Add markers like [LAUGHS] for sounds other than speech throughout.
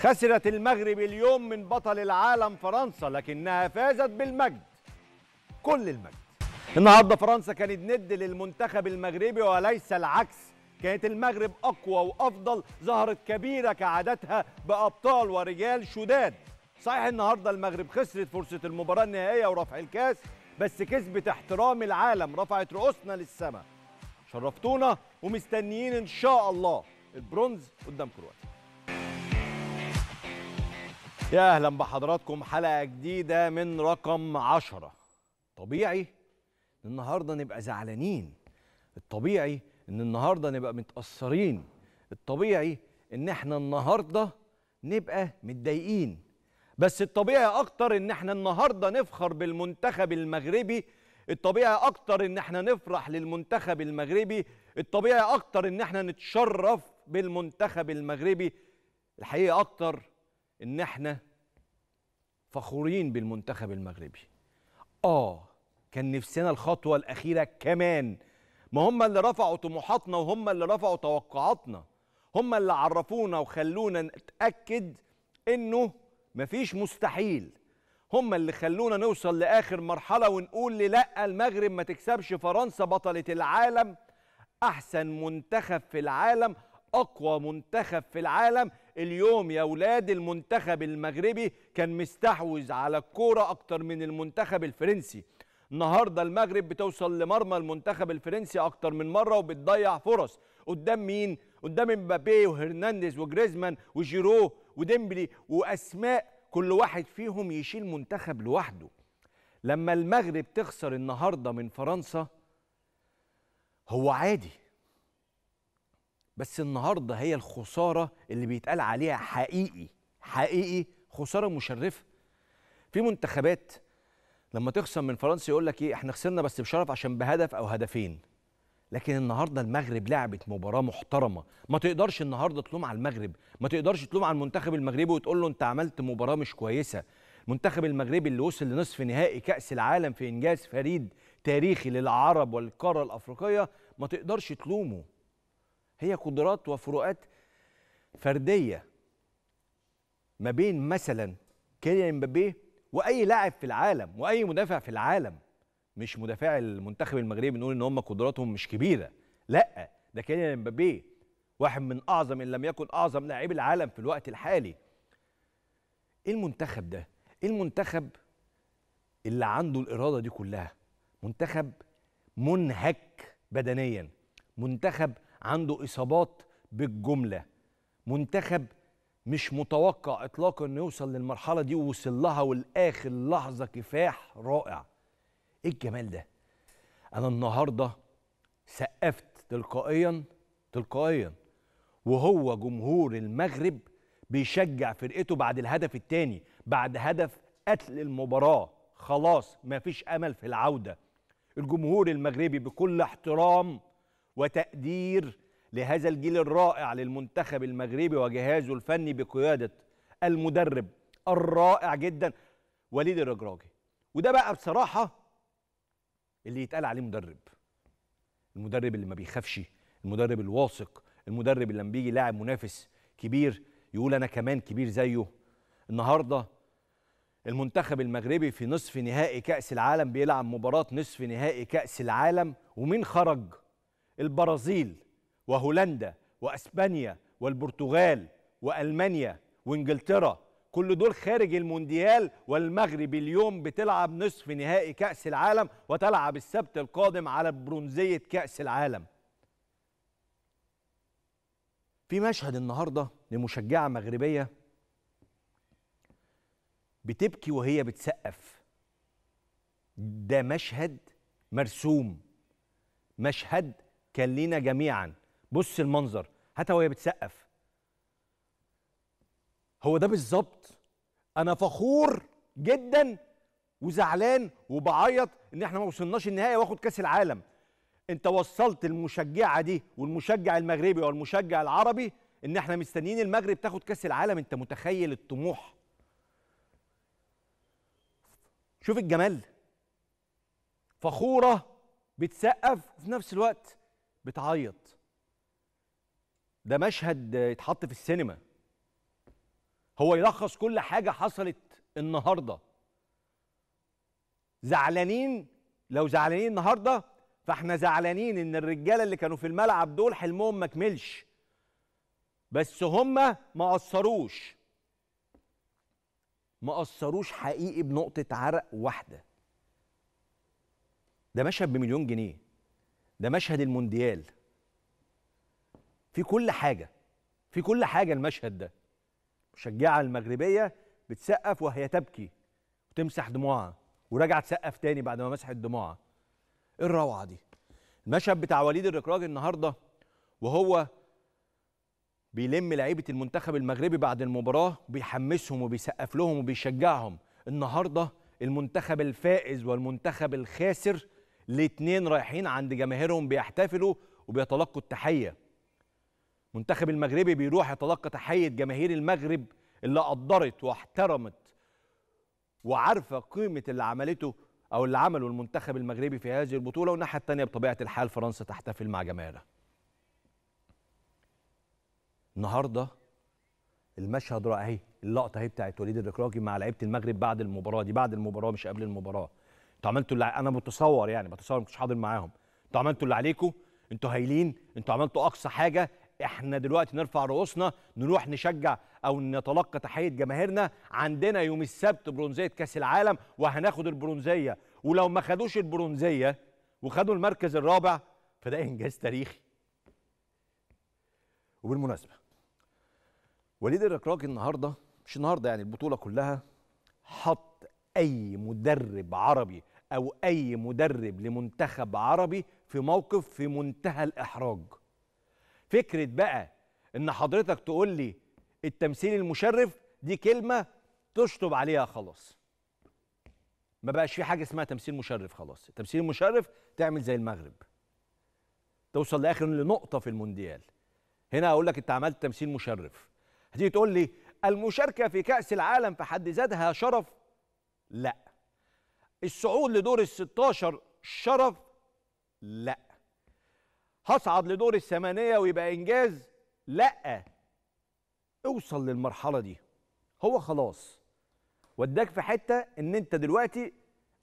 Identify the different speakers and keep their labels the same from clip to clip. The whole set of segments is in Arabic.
Speaker 1: خسرت المغرب اليوم من بطل العالم فرنسا لكنها فازت بالمجد كل المجد النهارده فرنسا كانت ند للمنتخب المغربي وليس العكس كانت المغرب اقوى وافضل ظهرت كبيره كعادتها بابطال ورجال شداد صحيح النهارده المغرب خسرت فرصه المباراه النهائيه ورفع الكاس بس كسبت احترام العالم رفعت رؤوسنا للسماء شرفتونا ومستنيين ان شاء الله البرونز قدام كرواتيا يا أهلا بحضراتكم حلقة جديدة من رقم عشرة طبيعي ان النهاردة نبقى زعلانين الطبيعي ان النهاردة نبقى متأثرين الطبيعي ان احنا النهاردة نبقى متضايقين بس الطبيعي اكتر ان احنا النهاردة نفخر بالمنتخب المغربي الطبيعي اكتر ان احنا نفرح للمنتخب المغربي الطبيعي اكتر ان احنا نتشرف بالمنتخب المغربي الحقيقة اكتر ان احنا فخورين بالمنتخب المغربي اه كان نفسنا الخطوه الاخيره كمان ما هم اللي رفعوا طموحاتنا وهم اللي رفعوا توقعاتنا هم اللي عرفونا وخلونا نتاكد انه مفيش مستحيل هم اللي خلونا نوصل لاخر مرحله ونقول لا المغرب ما تكسبش فرنسا بطله العالم احسن منتخب في العالم اقوى منتخب في العالم اليوم يا ولاد المنتخب المغربي كان مستحوذ على الكوره اكتر من المنتخب الفرنسي النهارده المغرب بتوصل لمرمى المنتخب الفرنسي اكتر من مره وبتضيع فرص قدام مين قدام مبابي وهرنانديز وجريزمان وجيرو وديمبلي واسماء كل واحد فيهم يشيل منتخب لوحده لما المغرب تخسر النهارده من فرنسا هو عادي بس النهارده هي الخساره اللي بيتقال عليها حقيقي حقيقي خساره مشرفه في منتخبات لما تخسر من فرنسا يقول لك ايه احنا خسرنا بس بشرف عشان بهدف او هدفين لكن النهارده المغرب لعبت مباراه محترمه ما تقدرش النهارده تلوم على المغرب ما تقدرش تلوم على المنتخب المغربي وتقول له انت عملت مباراه مش كويسه المنتخب المغربي اللي وصل لنصف نهائي كاس العالم في انجاز فريد تاريخي للعرب والقاره الافريقيه ما تقدرش تلومه هي قدرات وفروقات فرديه ما بين مثلا كيليان امبابي واي لاعب في العالم واي مدافع في العالم مش مدافع المنتخب المغربي بنقول ان هم قدراتهم مش كبيره لا ده كيليان امبابي واحد من اعظم ان لم يكن اعظم لاعبي العالم في الوقت الحالي ايه المنتخب ده ايه المنتخب اللي عنده الاراده دي كلها منتخب منهك بدنيا منتخب عنده اصابات بالجمله منتخب مش متوقع اطلاقا انه يوصل للمرحله دي ووصل لها والاخر لحظه كفاح رائع ايه الجمال ده انا النهارده سقفت تلقائيا تلقائيا وهو جمهور المغرب بيشجع فرقته بعد الهدف الثاني بعد هدف قتل المباراه خلاص مفيش امل في العوده الجمهور المغربي بكل احترام وتقدير لهذا الجيل الرائع للمنتخب المغربي وجهازه الفني بقيادة المدرب الرائع جدا وليد الرجراجي وده بقى بصراحة اللي يتقال عليه مدرب المدرب اللي ما بيخافش المدرب الواثق المدرب اللي لما بيجي لاعب منافس كبير يقول انا كمان كبير زيه النهارده المنتخب المغربي في نصف نهائي كاس العالم بيلعب مباراه نصف نهائي كاس العالم ومين خرج البرازيل وهولندا واسبانيا والبرتغال والمانيا وانجلترا كل دول خارج المونديال والمغرب اليوم بتلعب نصف نهائي كأس العالم وتلعب السبت القادم على برونزية كأس العالم في مشهد النهاردة لمشجعة مغربية بتبكي وهي بتسقف ده مشهد مرسوم مشهد كان لينا جميعا بص المنظر حتى وهي بتسقف هو ده بالظبط انا فخور جدا وزعلان وبعيط ان احنا ما وصلناش النهائي واخد كاس العالم انت وصلت المشجعه دي والمشجع المغربي والمشجع العربي ان احنا مستنيين المغرب تاخد كاس العالم انت متخيل الطموح شوف الجمال فخوره بتسقف وفي نفس الوقت بتعيط ده مشهد يتحط في السينما هو يلخص كل حاجه حصلت النهارده زعلانين لو زعلانين النهارده فاحنا زعلانين ان الرجاله اللي كانوا في الملعب دول حلمهم ما كملش بس هم ما قصروش ما قصروش حقيقي بنقطه عرق واحده ده مشهد بمليون جنيه ده مشهد المونديال في كل حاجه في كل حاجه المشهد ده مشجعه المغربيه بتسقف وهي تبكي وتمسح دموعها ورجعت تسقف تاني بعد ما مسحت دموعها ايه الروعه دي المشهد بتاع وليد الركراجي النهارده وهو بيلم لعيبه المنتخب المغربي بعد المباراه بيحمسهم وبيسقف لهم وبيشجعهم النهارده المنتخب الفائز والمنتخب الخاسر الاثنين رايحين عند جماهيرهم بيحتفلوا وبيتلقوا التحيه منتخب المغربي بيروح يتلقى تحيه جماهير المغرب اللي قدرت واحترمت وعارفه قيمه اللي عملته او اللي عمله المنتخب المغربي في هذه البطوله والناحيه الثانيه بطبيعه الحال فرنسا تحتفل مع جماهيرها النهارده المشهد رائع اهي اللقطه اهي بتاعت وليد الركراكي مع لعيبه المغرب بعد المباراه دي بعد المباراه مش قبل المباراه انتوا عملتوا اللي انا متصور يعني بتصور ما كنتش حاضر معاهم انتوا عملتوا اللي عليكم انتوا هايلين انتوا عملتوا اقصى حاجه احنا دلوقتي نرفع رؤوسنا نروح نشجع او نتلقى تحيه جماهيرنا عندنا يوم السبت برونزيه كاس العالم وهناخد البرونزيه ولو ما خدوش البرونزيه وخدوا المركز الرابع فده انجاز تاريخي وبالمناسبه وليد الركراكي النهارده مش النهارده يعني البطوله كلها حط اي مدرب عربي او اي مدرب لمنتخب عربي في موقف في منتهى الاحراج فكره بقى ان حضرتك تقول لي التمثيل المشرف دي كلمه تشطب عليها خلاص ما بقاش في حاجه اسمها تمثيل مشرف خلاص التمثيل المشرف تعمل زي المغرب توصل لاخر لنقطه في المونديال هنا اقول لك انت عملت تمثيل مشرف هتيجي تقول لي المشاركه في كاس العالم في حد ذاتها شرف لا الصعود لدور ال 16 شرف لا هصعد لدور الثمانيه ويبقى انجاز لا اوصل للمرحله دي هو خلاص وداك في حته ان انت دلوقتي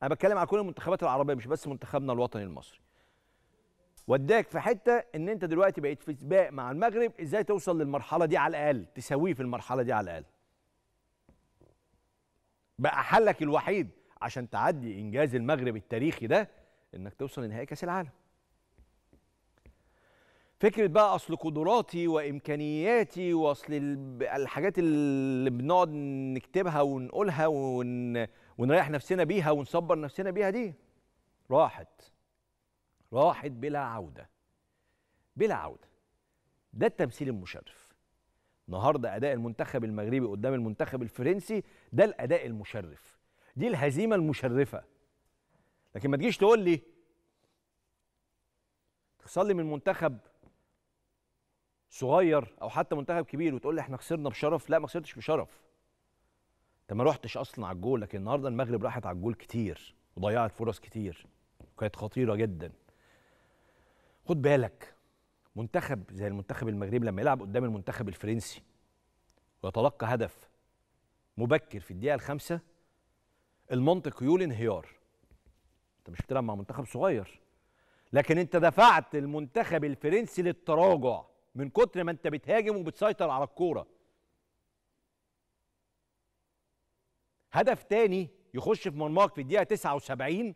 Speaker 1: انا بتكلم على كل المنتخبات العربيه مش بس منتخبنا الوطني المصري وداك في حته ان انت دلوقتي بقيت في سباق مع المغرب ازاي توصل للمرحله دي على الاقل تساويه في المرحله دي على الاقل بقى حلك الوحيد عشان تعدي انجاز المغرب التاريخي ده انك توصل لنهائي كاس العالم فكره بقى اصل قدراتي وامكانياتي واصل الحاجات اللي بنقعد نكتبها ونقولها ون... ونريح نفسنا بيها ونصبر نفسنا بيها دي راحت راحت بلا عوده بلا عوده ده التمثيل المشرف النهارده اداء المنتخب المغربي قدام المنتخب الفرنسي ده الاداء المشرف دي الهزيمه المشرفه لكن ما تجيش تقول لي تخسر لي من منتخب صغير او حتى منتخب كبير وتقول لي احنا خسرنا بشرف لا ما خسرتش بشرف انت ما رحتش اصلا على الجول لكن النهارده المغرب راحت على الجول كتير وضيعت فرص كتير وكانت خطيره جدا خد بالك منتخب زي المنتخب المغربي لما يلعب قدام المنتخب الفرنسي ويتلقى هدف مبكر في الدقيقه الخامسه المنطق يقول انهيار انت مش بتلعب مع منتخب صغير لكن انت دفعت المنتخب الفرنسي للتراجع من كتر ما انت بتهاجم وبتسيطر على الكوره هدف تاني يخش في مرماك في الدقيقه 79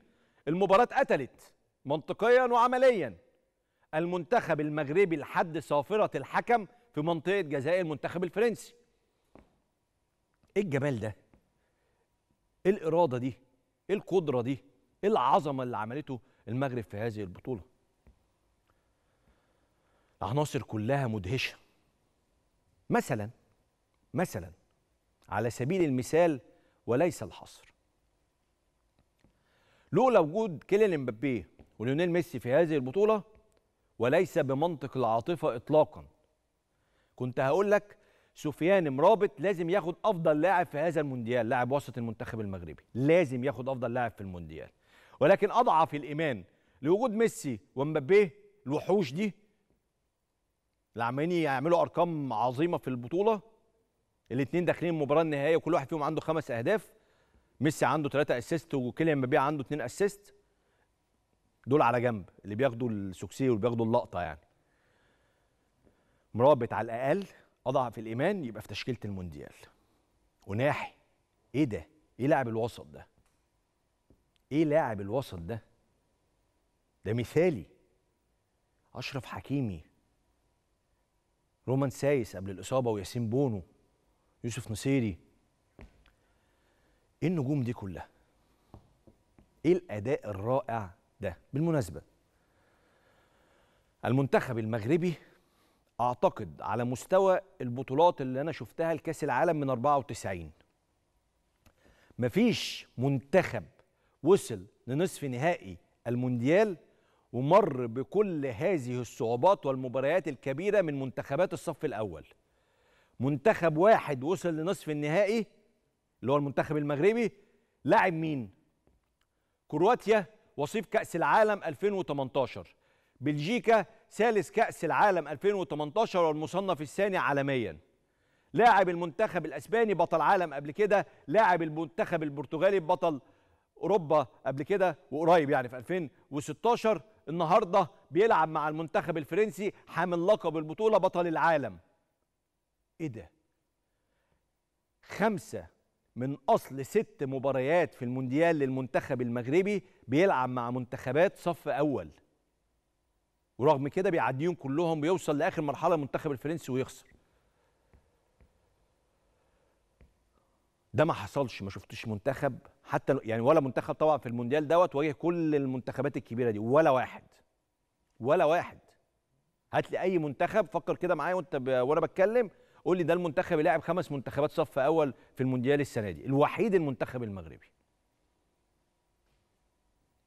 Speaker 1: المباراه اتقتلت منطقيا وعمليا المنتخب المغربي لحد صافرة الحكم في منطقة جزاء المنتخب الفرنسي ايه الجمال ده ايه الإرادة دي ايه القدرة دي ايه العظمة اللي عملته المغرب في هذه البطولة العناصر كلها مدهشة مثلا مثلا على سبيل المثال وليس الحصر لولا وجود كيلين امبابي وليونيل ميسي في هذه البطوله وليس بمنطق العاطفة إطلاقا كنت هقول لك سفيان مرابط لازم ياخد أفضل لاعب في هذا المونديال لاعب وسط المنتخب المغربي لازم ياخد أفضل لاعب في المونديال ولكن أضعف الإيمان لوجود ميسي ومبابيه الوحوش دي اللي يعملوا أرقام عظيمة في البطولة الاثنين داخلين المباراة النهائية وكل واحد فيهم عنده خمس أهداف ميسي عنده ثلاثة اسيست وكيليان مبابيه عنده اثنين اسيست دول على جنب اللي بياخدوا السوكسيه واللي بياخدوا اللقطه يعني مرابط على الاقل اضعف الايمان يبقى في تشكيله المونديال وناحي ايه ده ايه لاعب الوسط ده ايه لاعب الوسط ده ده مثالي اشرف حكيمي رومان سايس قبل الاصابه وياسين بونو يوسف نصيري ايه النجوم دي كلها ايه الاداء الرائع ده بالمناسبة المنتخب المغربي أعتقد على مستوى البطولات اللي أنا شفتها لكأس العالم من 94 مفيش منتخب وصل لنصف نهائي المونديال ومر بكل هذه الصعوبات والمباريات الكبيرة من منتخبات الصف الأول منتخب واحد وصل لنصف النهائي اللي هو المنتخب المغربي لاعب مين؟ كرواتيا وصيف كأس العالم 2018 بلجيكا ثالث كأس العالم 2018 والمصنف الثاني عالميا لاعب المنتخب الاسباني بطل عالم قبل كده لاعب المنتخب البرتغالي بطل اوروبا قبل كده وقريب يعني في 2016 النهارده بيلعب مع المنتخب الفرنسي حامل لقب البطوله بطل العالم ايه ده خمسه من اصل ست مباريات في المونديال للمنتخب المغربي بيلعب مع منتخبات صف اول ورغم كده بيعديهم كلهم بيوصل لاخر مرحله المنتخب الفرنسي ويخسر ده ما حصلش ما شفتش منتخب حتى يعني ولا منتخب طبعا في المونديال دوت واجه كل المنتخبات الكبيره دي ولا واحد ولا واحد هات لي اي منتخب فكر كده معايا وانت وانا بتكلم قول لي ده المنتخب اللي لاعب خمس منتخبات صف اول في المونديال السنه دي الوحيد المنتخب المغربي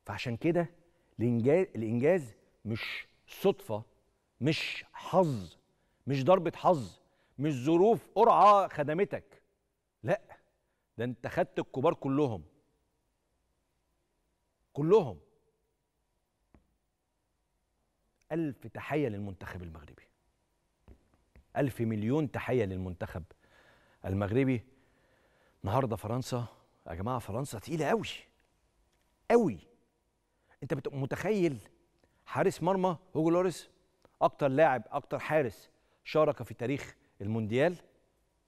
Speaker 1: فعشان كده الانجاز الانجاز مش صدفه مش حظ مش ضربه حظ مش ظروف قرعه خدمتك لا ده انت خدت الكبار كلهم كلهم الف تحيه للمنتخب المغربي ألف مليون تحية للمنتخب المغربي النهارده فرنسا يا جماعة فرنسا تقيلة قوي قوي أنت متخيل حارس مرمى هوجو لوريس أكتر لاعب أكتر حارس شارك في تاريخ المونديال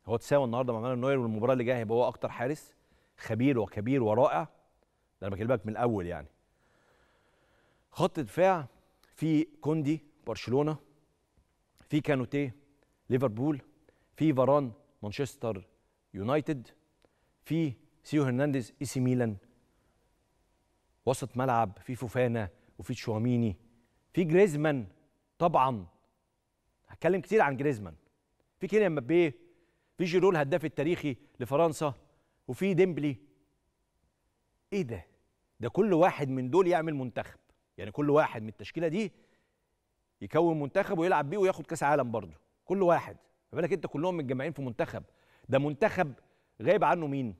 Speaker 1: هو تساوى النهارده مع مانويل نوير والمباراه اللي جايه هيبقى هو اكتر حارس خبير وكبير ورائع ده انا بكلمك من الاول يعني خط دفاع في كوندي برشلونه في كانوتيه ليفربول في فاران مانشستر يونايتد في سيو هرنانديز اي سي ميلان وسط ملعب في فوفانا وفي تشواميني في جريزمان طبعا هتكلم كتير عن جريزمان في كيليان مبابي في جيرو الهداف التاريخي لفرنسا وفي ديمبلي ايه ده ده كل واحد من دول يعمل منتخب يعني كل واحد من التشكيله دي يكون منتخب ويلعب بيه وياخد كاس عالم برضه كل واحد ما بالك انت كلهم متجمعين في منتخب ده منتخب غايب عنه مين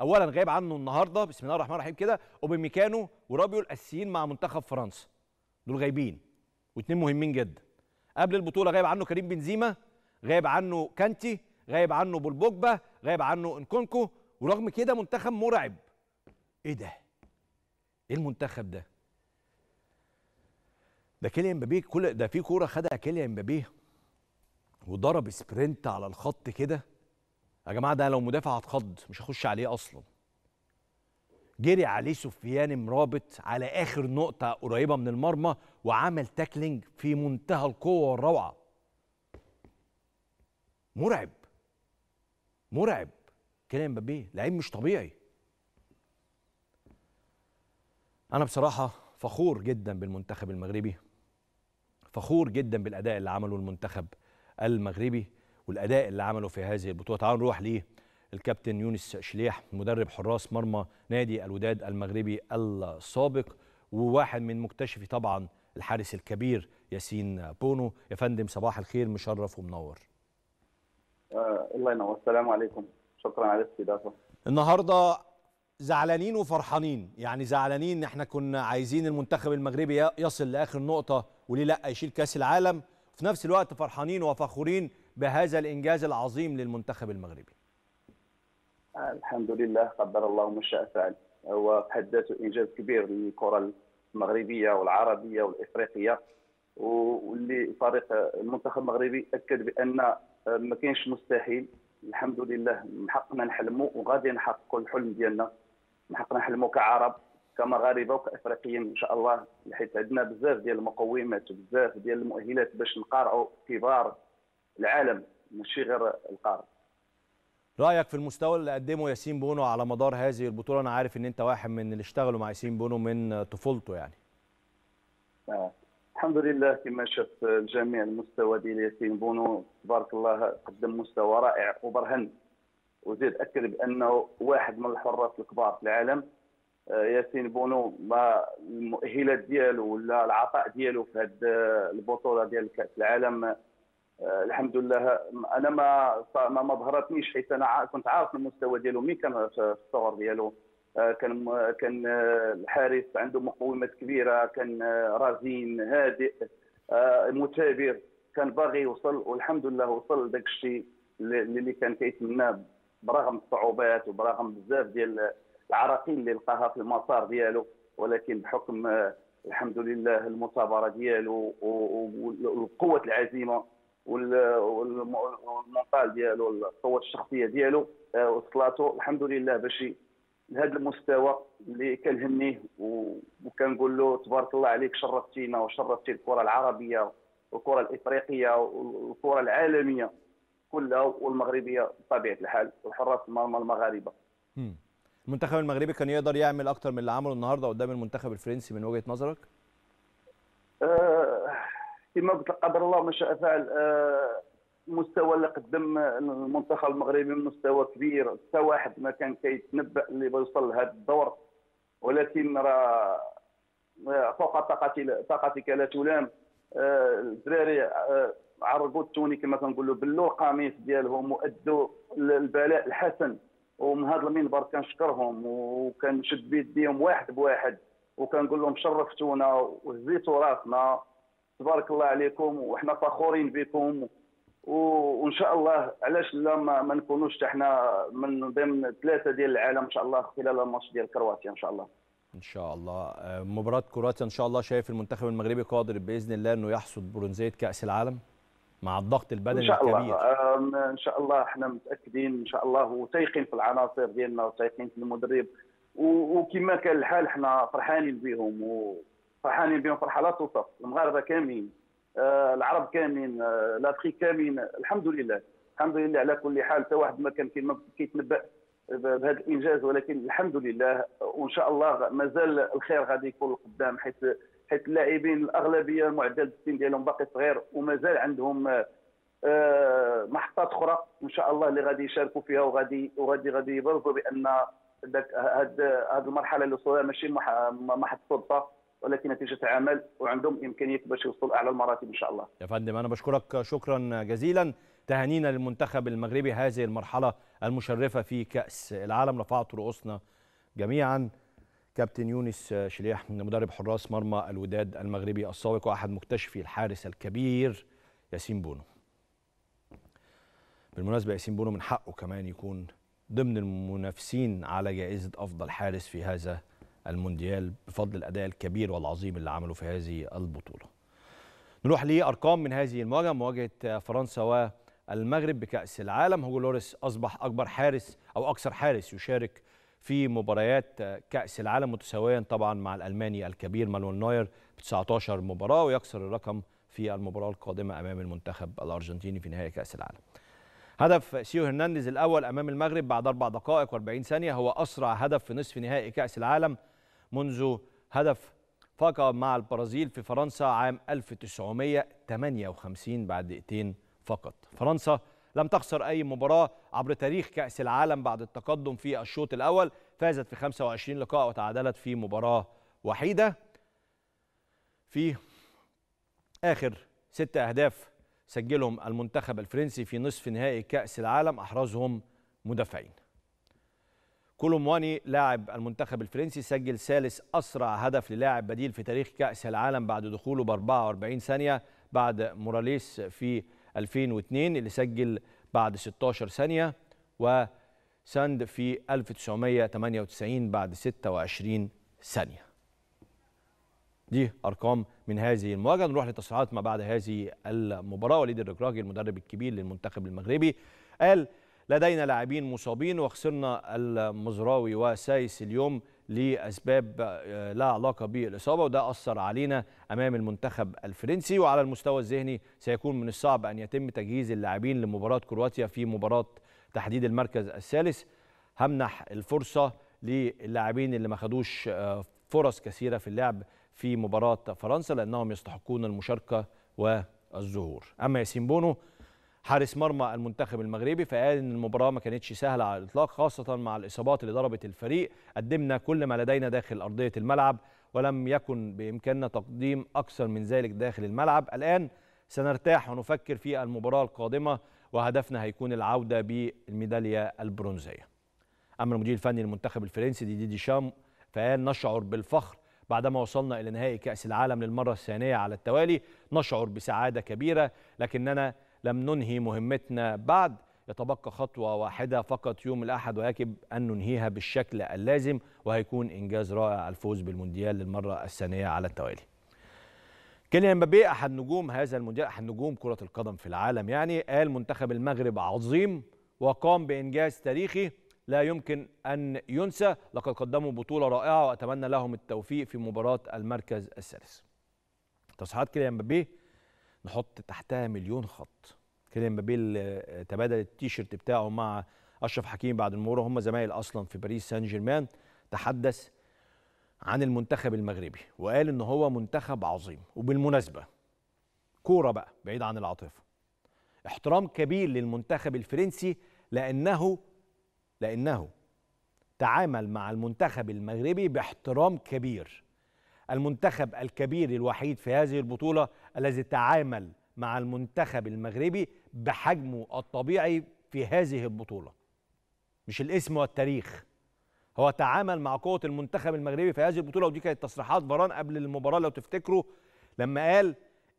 Speaker 1: اولا غايب عنه النهارده بسم الله الرحمن الرحيم كده اوباميكانو ورابيو الاساسيين مع منتخب فرنسا دول غايبين واتنين مهمين جدا قبل البطوله غايب عنه كريم بنزيما غايب عنه كانتي غايب عنه بولبوجبا غايب عنه انكونكو ورغم كده منتخب مرعب ايه ده ايه المنتخب ده ده كيليان مبابي كل ده في كوره خدها كيليان مبابي وضرب سبرنت على الخط كده يا جماعه ده لو مدافع هتخض مش هخش عليه اصلا جري عليه سفيان مرابط على اخر نقطه قريبه من المرمى وعمل تاكلينج في منتهى القوه والروعه مرعب مرعب كلام مبابي لعيب مش طبيعي انا بصراحه فخور جدا بالمنتخب المغربي فخور جدا بالاداء اللي عمله المنتخب المغربي والاداء اللي عمله في هذه البطوله تعالوا نروح للكابتن يونس شليح مدرب حراس مرمى نادي الوداد المغربي السابق وواحد من مكتشفي طبعا الحارس الكبير ياسين بونو يا فندم صباح الخير مشرف ومنور
Speaker 2: آه، الله ينور السلام عليكم شكرا على الاستضافه
Speaker 1: النهارده زعلانين وفرحانين يعني زعلانين احنا كنا عايزين المنتخب المغربي يصل لاخر نقطه وليه لا يشيل كاس العالم في نفس الوقت فرحانين وفخورين بهذا الإنجاز العظيم للمنتخب المغربي
Speaker 2: الحمد لله قدر الله ما شاء فعل هو حدث ذاته انجاز كبير للكره المغربيه والعربيه والافريقيه واللي فريق المنتخب المغربي اكد بان ما كاينش مستحيل الحمد لله حقنا نحلموا وغادي نحققوا الحلم ديالنا حقنا نحلموا كعرب كمغاربه وكافريقيين ان شاء الله حيت عندنا بزاف ديال المقومات وبزاف ديال المؤهلات باش نقارعوا كبار العالم ماشي غير القاره
Speaker 1: رايك في المستوى اللي قدمه ياسين بونو على مدار هذه البطوله انا عارف ان انت واحد من اللي اشتغلوا مع ياسين بونو من طفولته يعني
Speaker 2: آه. الحمد لله كما شاف الجميع المستوى ديال ياسين بونو تبارك الله قدم مستوى رائع وبرهن وزيد اكد بانه واحد من الحراس الكبار في العالم آه، ياسين بونو ما المؤهلات ديالو ولا العطاء ديالو في هذه آه، البطوله ديال كاس العالم آه، الحمد لله انا ما ما, ما ظهرتنيش حيت انا كنت عارف المستوى ديالو مين كان في الصغر ديالو كان كان الحارس عنده مقومات كبيره كان رزين هادئ مثابر كان باغي يوصل والحمد لله وصل داك الشيء اللي كان كيتمناه برغم الصعوبات وبرغم بزاف ديال العراقيل اللي لقاها في المسار ديالو ولكن بحكم آه، الحمد لله المثابره ديالو وقوه العزيمه والمونتال ديالو القوه الشخصيه ديالو آه، وصلاته الحمد لله باش لهذا المستوى اللي كنهنيه وكنقول له تبارك الله عليك شرفتينا وشرفتي الكره العربيه والكره الافريقيه والكره العالميه كلها والمغربيه بطبيعه الحال وحراس المرمى المغاربه
Speaker 1: المنتخب المغربي كان يقدر يعمل اكتر من اللي عمله النهارده قدام المنتخب الفرنسي من وجهه نظرك؟
Speaker 2: كما آه، قلت قدر الله ما شاء فعل المستوى آه، اللي قدم المنتخب المغربي مستوى كبير حتى واحد ما كان كيتنبا اللي بيوصل لهذا الدور ولكن راه آه، فوق طاقتي طاقتك لا تلام الدراري عرقوا التوني كما كنقولوا بلوا القميص ديالهم وادوا البلاء الحسن ومن هذا المنبر كنشكرهم وكنشد بيديهم واحد بواحد وكنقول لهم شرفتونا وهزيتوا راسنا تبارك الله عليكم وحنا فخورين بكم وان شاء الله علاش لا ما, نكونوش احنا حنا من ضمن ثلاثه ديال العالم ان شاء الله خلال الماتش ديال كرواتيا ان شاء الله
Speaker 1: ان شاء الله آه، مباراه كرواتيا ان شاء الله شايف المنتخب المغربي قادر باذن الله انه يحصد برونزيه كاس العالم مع الضغط البدني الكبير إن شاء الله.
Speaker 2: الكبير ان شاء الله احنا متاكدين ان شاء الله وتايقين في العناصر ديالنا وتايقين في المدرب وكما كان الحال احنا فرحانين بهم وفرحانين بهم فرحه لا توصف المغاربه كاملين أه، العرب كاملين آه لافريك كاملين الحمد لله الحمد لله على كل حال حتى واحد ما كان كيتنبأ بهذا الانجاز ولكن الحمد لله وان شاء الله مازال الخير غادي يكون قدام حيث حيث اللاعبين الاغلبيه معدل السن ديالهم باقي صغير ومازال عندهم آه، محطات اخرى ان شاء الله اللي غادي يشاركوا فيها وغادي وغادي غادي يبرزوا بان ذاك هاد هاد المرحله اللي وصلوها ماشي محط صدفه ولكن نتيجه عمل وعندهم امكانيه باش يوصلوا اعلى المراتب ان شاء الله.
Speaker 1: يا فندم انا بشكرك شكرا جزيلا تهانينا للمنتخب المغربي هذه المرحله المشرفه في كاس العالم رفعت رؤوسنا جميعا كابتن يونس شليح من مدرب حراس مرمى الوداد المغربي السابق واحد مكتشفي الحارس الكبير ياسين بونو بالمناسبه ياسين بونو من حقه كمان يكون ضمن المنافسين على جائزه افضل حارس في هذا المونديال بفضل الاداء الكبير والعظيم اللي عمله في هذه البطوله نروح لارقام من هذه المواجهه مواجهه فرنسا و المغرب بكأس العالم هوجو لوريس أصبح أكبر حارس أو أكثر حارس يشارك في مباريات كأس العالم متساويا طبعا مع الألماني الكبير مانويل نوير ب 19 مباراة ويكسر الرقم في المباراة القادمة أمام المنتخب الأرجنتيني في نهائي كأس العالم. هدف سيو هرنانديز الأول أمام المغرب بعد أربع دقائق و40 ثانية هو أسرع هدف في نصف نهائي كأس العالم منذ هدف فاكا مع البرازيل في فرنسا عام 1958 بعد دقيقتين فقط. فرنسا لم تخسر أي مباراة عبر تاريخ كأس العالم بعد التقدم في الشوط الأول فازت في 25 لقاء وتعادلت في مباراة وحيدة في آخر ست أهداف سجلهم المنتخب الفرنسي في نصف نهائي كأس العالم أحرزهم مدافعين كولومواني لاعب المنتخب الفرنسي سجل ثالث أسرع هدف للاعب بديل في تاريخ كأس العالم بعد دخوله ب 44 ثانية بعد موراليس في 2002 اللي سجل بعد 16 ثانية وساند في 1998 بعد 26 ثانية دي أرقام من هذه المواجهة نروح لتصريحات ما بعد هذه المباراة وليد الركراكي المدرب الكبير للمنتخب المغربي قال لدينا لاعبين مصابين وخسرنا المزراوي وسايس اليوم لاسباب آه، لا علاقه بالاصابه وده اثر علينا امام المنتخب الفرنسي وعلى المستوى الذهني سيكون من الصعب ان يتم تجهيز اللاعبين لمباراه كرواتيا في مباراه تحديد المركز الثالث همنح الفرصه للاعبين اللي ما خدوش آه، فرص كثيره في اللعب في مباراه فرنسا لانهم يستحقون المشاركه والظهور اما ياسين بونو حارس مرمى المنتخب المغربي فقال ان المباراه ما كانتش سهله على الاطلاق خاصه مع الاصابات اللي ضربت الفريق قدمنا كل ما لدينا داخل ارضيه الملعب ولم يكن بامكاننا تقديم اكثر من ذلك داخل الملعب الان سنرتاح ونفكر في المباراه القادمه وهدفنا هيكون العوده بالميداليه البرونزيه اما المدير الفني للمنتخب الفرنسي دي ديشام فقال نشعر بالفخر بعدما وصلنا الى نهائي كاس العالم للمره الثانيه على التوالي نشعر بسعاده كبيره لكننا لم ننهي مهمتنا بعد يتبقى خطوة واحدة فقط يوم الأحد ويجب أن ننهيها بالشكل اللازم وهيكون إنجاز رائع الفوز بالمونديال للمرة الثانية على التوالي كيليان مبابي أحد نجوم هذا المونديال أحد نجوم كرة القدم في العالم يعني قال منتخب المغرب عظيم وقام بإنجاز تاريخي لا يمكن أن ينسى لقد قدموا بطولة رائعة وأتمنى لهم التوفيق في مباراة المركز الثالث تصريحات كيليان مبابي نحط تحتها مليون خط كيليان مبابيل آه، تبادل التيشيرت بتاعه مع اشرف حكيمي بعد المباراه هم زمايل اصلا في باريس سان جيرمان تحدث عن المنتخب المغربي وقال ان هو منتخب عظيم وبالمناسبه كوره بقى بعيد عن العاطفه احترام كبير للمنتخب الفرنسي لانه لانه تعامل مع المنتخب المغربي باحترام كبير المنتخب الكبير الوحيد في هذه البطولة الذي تعامل مع المنتخب المغربي بحجمه الطبيعي في هذه البطولة مش الاسم والتاريخ هو تعامل مع قوة المنتخب المغربي في هذه البطولة ودي كانت تصريحات فران قبل المباراة لو تفتكروا لما قال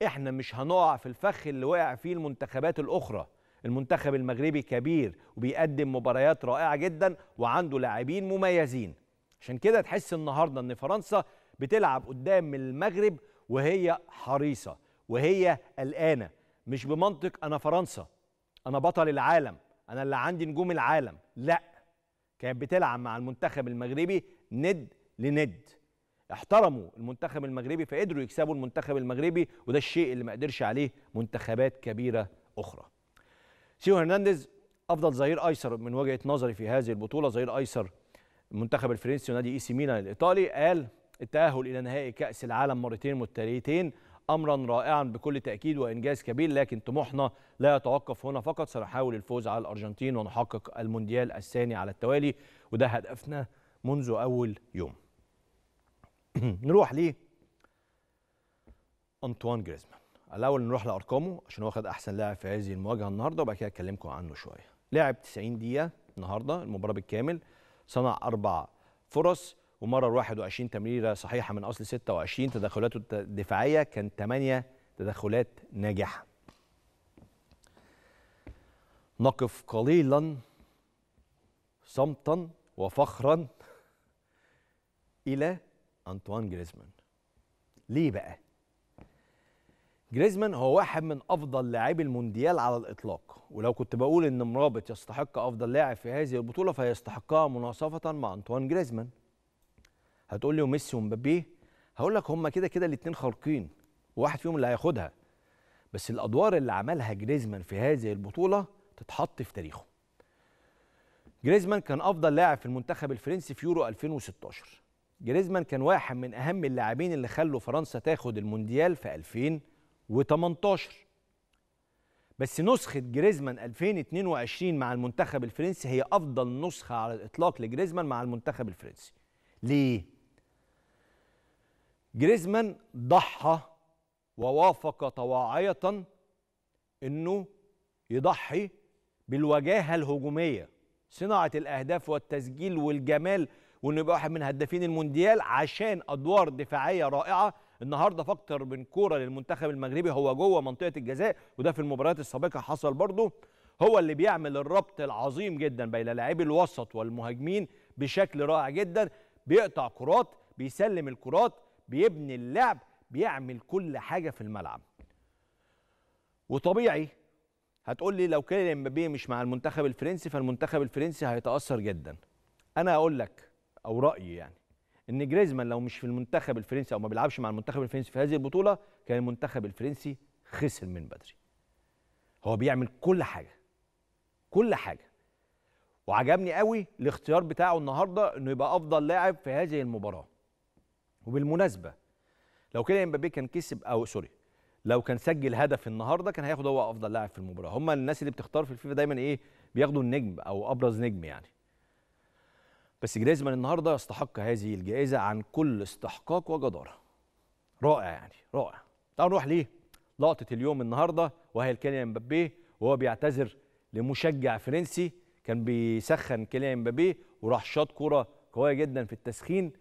Speaker 1: احنا مش هنقع في الفخ اللي وقع فيه المنتخبات الأخرى المنتخب المغربي كبير وبيقدم مباريات رائعة جدا وعنده لاعبين مميزين عشان كده تحس النهاردة ان فرنسا بتلعب قدام المغرب وهي حريصه وهي قلقانه مش بمنطق انا فرنسا انا بطل العالم انا اللي عندي نجوم العالم لا كانت بتلعب مع المنتخب المغربي ند لند احترموا المنتخب المغربي فقدروا يكسبوا المنتخب المغربي وده الشيء اللي ما قدرش عليه منتخبات كبيره اخرى سيو هرنانديز افضل ظهير ايسر من وجهه نظري في هذه البطوله ظهير ايسر المنتخب الفرنسي ونادي اي سي ميلان الايطالي قال التأهل إلى نهائي كأس العالم مرتين متتاليتين امرا رائعا بكل تاكيد وانجاز كبير لكن طموحنا لا يتوقف هنا فقط سنحاول الفوز على الارجنتين ونحقق المونديال الثاني على التوالي وده هدفنا منذ اول يوم [CLEARS THROAT] نروح ليه انطوان جريزمان الاول نروح لارقامه عشان واخد احسن لاعب في هذه المواجهه النهارده وبعد كده اكلمكم عنه شويه لعب 90 دقيقه النهارده المباراه بالكامل صنع اربع فرص ومرر 21 تمريره صحيحه من اصل 26 تدخلاته الدفاعيه كان 8 تدخلات ناجحه. نقف قليلا صمتا وفخرا الى انطوان جريزمان. ليه بقى؟ جريزمان هو واحد من افضل لاعبي المونديال على الاطلاق ولو كنت بقول ان مرابط يستحق افضل لاعب في هذه البطوله فيستحقها مناصفه مع انطوان جريزمان هتقول لي وميسي ومبابي هقول لك هما كده كده الاثنين خارقين وواحد فيهم اللي هياخدها بس الادوار اللي عملها جريزمان في هذه البطوله تتحط في تاريخه جريزمان كان افضل لاعب في المنتخب الفرنسي في يورو 2016 جريزمان كان واحد من اهم اللاعبين اللي خلوا فرنسا تاخد المونديال في 2018 بس نسخة جريزمان 2022 مع المنتخب الفرنسي هي أفضل نسخة على الإطلاق لجريزمان مع المنتخب الفرنسي. ليه؟ جريزمان ضحى ووافق طواعية أنه يضحي بالوجاهة الهجومية صناعة الأهداف والتسجيل والجمال وأنه يبقى واحد من هدافين المونديال عشان أدوار دفاعية رائعة النهارده فاكتر من كوره للمنتخب المغربي هو جوه منطقه الجزاء وده في المباريات السابقه حصل برضه هو اللي بيعمل الربط العظيم جدا بين لاعبي الوسط والمهاجمين بشكل رائع جدا بيقطع كرات بيسلم الكرات بيبني اللعب بيعمل كل حاجه في الملعب وطبيعي هتقول لي لو كان امبابي مش مع المنتخب الفرنسي فالمنتخب الفرنسي هيتاثر جدا انا أقول لك او رايي يعني ان جريزمان لو مش في المنتخب الفرنسي او ما بيلعبش مع المنتخب الفرنسي في هذه البطوله كان المنتخب الفرنسي خسر من بدري هو بيعمل كل حاجه كل حاجه وعجبني قوي الاختيار بتاعه النهارده انه يبقى افضل لاعب في هذه المباراه وبالمناسبه لو كده امبابي كان كسب او سوري لو كان سجل هدف النهارده كان هياخد هو افضل لاعب في المباراه هم الناس اللي بتختار في الفيفا دايما ايه بياخدوا النجم او ابرز نجم يعني بس جريزمان النهارده يستحق هذه الجائزه عن كل استحقاق وجداره رائع يعني رائع تعالوا نروح ليه لقطه اليوم النهارده وهي الكيليان امبابي وهو بيعتذر لمشجع فرنسي كان بيسخن كيليان مبابي وراح شاط كوره قويه جدا في التسخين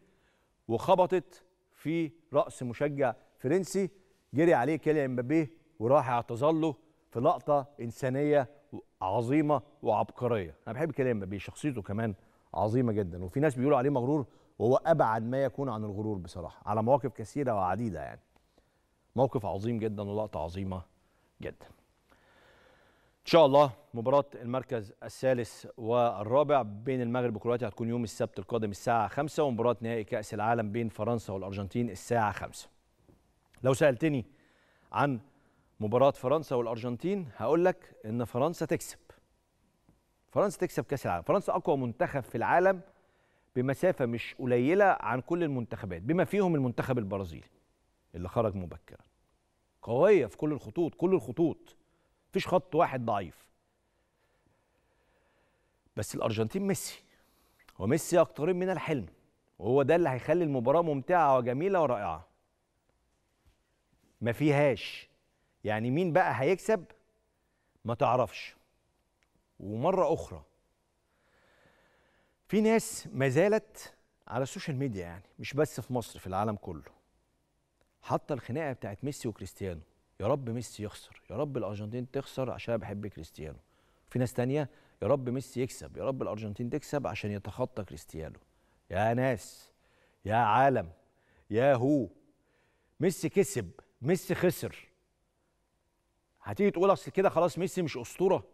Speaker 1: وخبطت في راس مشجع فرنسي جري عليه كيليان مبابيه وراح اعتذر له في لقطه انسانيه عظيمه وعبقريه انا بحب كيليان مبابيه شخصيته كمان عظيمه جدا وفي ناس بيقولوا عليه مغرور وهو ابعد ما يكون عن الغرور بصراحه على مواقف كثيره وعديده يعني موقف عظيم جدا ولقطه عظيمه جدا شاء الله مباراة المركز الثالث والرابع بين المغرب وكرواتيا هتكون يوم السبت القادم الساعة 5 ومباراة نهائي كأس العالم بين فرنسا والأرجنتين الساعة 5 لو سألتني عن مباراة فرنسا والأرجنتين هقول لك إن فرنسا تكسب فرنسا تكسب كأس العالم فرنسا أقوى منتخب في العالم بمسافة مش قليلة عن كل المنتخبات بما فيهم المنتخب البرازيلي اللي خرج مبكرا قوية في كل الخطوط كل الخطوط مفيش خط واحد ضعيف بس الارجنتين ميسي وميسي اكتر من الحلم وهو ده اللي هيخلي المباراه ممتعه وجميله ورائعه ما فيهاش يعني مين بقى هيكسب ما تعرفش ومره اخرى في ناس ما زالت على السوشيال ميديا يعني مش بس في مصر في العالم كله حاطه الخناقه بتاعت ميسي وكريستيانو يا رب ميسي يخسر يا رب الارجنتين تخسر عشان بحب كريستيانو في ناس تانية يا رب ميسي يكسب يا رب الارجنتين تكسب عشان يتخطى كريستيانو يا ناس يا عالم يا هو ميسي كسب ميسي خسر هتيجي تقول اصل كده خلاص ميسي مش اسطوره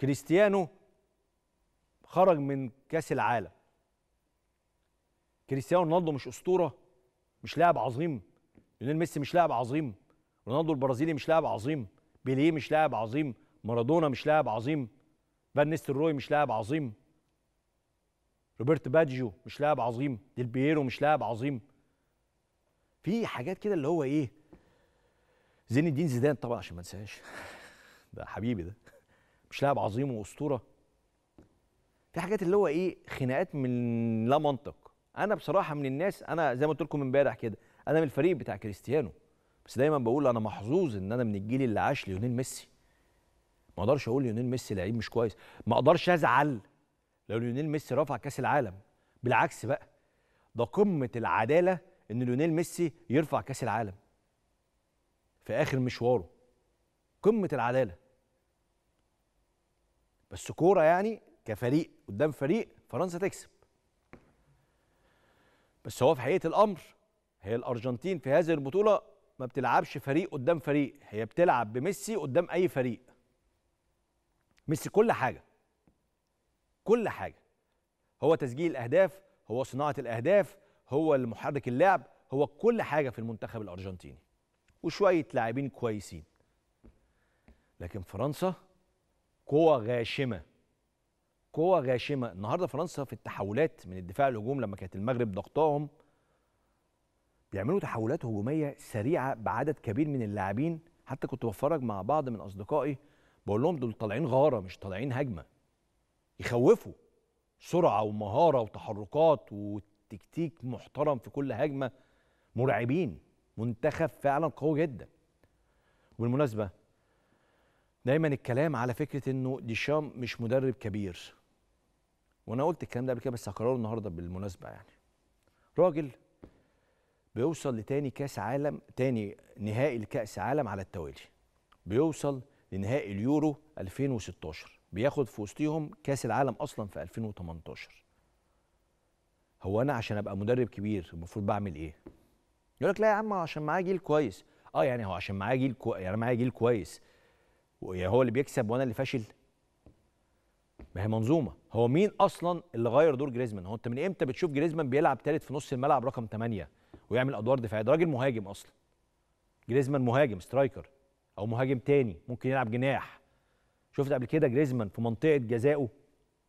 Speaker 1: كريستيانو خرج من كاس العالم كريستيانو رونالدو مش اسطوره مش لاعب عظيم ليونيل ميسي مش لاعب عظيم رونالدو البرازيلي مش لاعب عظيم بيليه مش لاعب عظيم مارادونا مش لاعب عظيم فان نيستلروي مش لاعب عظيم روبرت باجيو مش لاعب عظيم ديل بييرو مش لاعب عظيم في حاجات كده اللي هو ايه زين الدين زيدان طبعا عشان ما انساش [LAUGHS] ده حبيبي ده مش لاعب عظيم واسطوره في حاجات اللي هو ايه خناقات من لا منطق انا بصراحه من الناس انا زي ما قلت لكم امبارح كده انا من الفريق بتاع كريستيانو بس دايما بقول انا محظوظ ان انا من الجيل اللي عاش ليونيل ميسي ما اقدرش اقول ليونيل ميسي لعيب مش كويس ما اقدرش ازعل لو ليونيل ميسي رفع كاس العالم بالعكس بقى ده قمه العداله ان ليونيل ميسي يرفع كاس العالم في اخر مشواره قمه العداله بس كوره يعني كفريق قدام فريق فرنسا تكسب بس هو في حقيقه الامر هي الارجنتين في هذه البطوله ما بتلعبش فريق قدام فريق هي بتلعب بميسي قدام اي فريق ميسي كل حاجه كل حاجه هو تسجيل الاهداف هو صناعه الاهداف هو المحرك اللعب هو كل حاجه في المنتخب الارجنتيني وشويه لاعبين كويسين لكن فرنسا قوة غاشمة قوة غاشمة النهاردة فرنسا في التحولات من الدفاع للهجوم لما كانت المغرب ضغطاهم بيعملوا تحولات هجوميه سريعه بعدد كبير من اللاعبين حتى كنت بتفرج مع بعض من اصدقائي بقول لهم دول طالعين غاره مش طالعين هجمه يخوفوا سرعه ومهاره وتحركات وتكتيك محترم في كل هجمه مرعبين منتخب فعلا قوي جدا وبالمناسبه دايما الكلام على فكره انه ديشام مش مدرب كبير وانا قلت الكلام ده قبل كده بس هكرره النهارده بالمناسبه يعني راجل بيوصل لتاني كاس عالم تاني نهائي لكاس عالم على التوالي بيوصل لنهائي اليورو 2016 بياخد في وسطهم كاس العالم اصلا في 2018 هو انا عشان ابقى مدرب كبير المفروض بعمل ايه يقول لك لا يا عم عشان معاه جيل كويس اه يعني هو عشان معاه جيل كو... يعني معايا جيل كويس يعني هو اللي بيكسب وانا اللي فاشل ما هي منظومه هو مين اصلا اللي غير دور جريزمان هو انت من امتى بتشوف جريزمان بيلعب ثالث في نص الملعب رقم 8 ويعمل ادوار دفاعيه ده راجل مهاجم اصلا جريزمان مهاجم سترايكر او مهاجم تاني ممكن يلعب جناح شفت قبل كده جريزمان في منطقه جزائه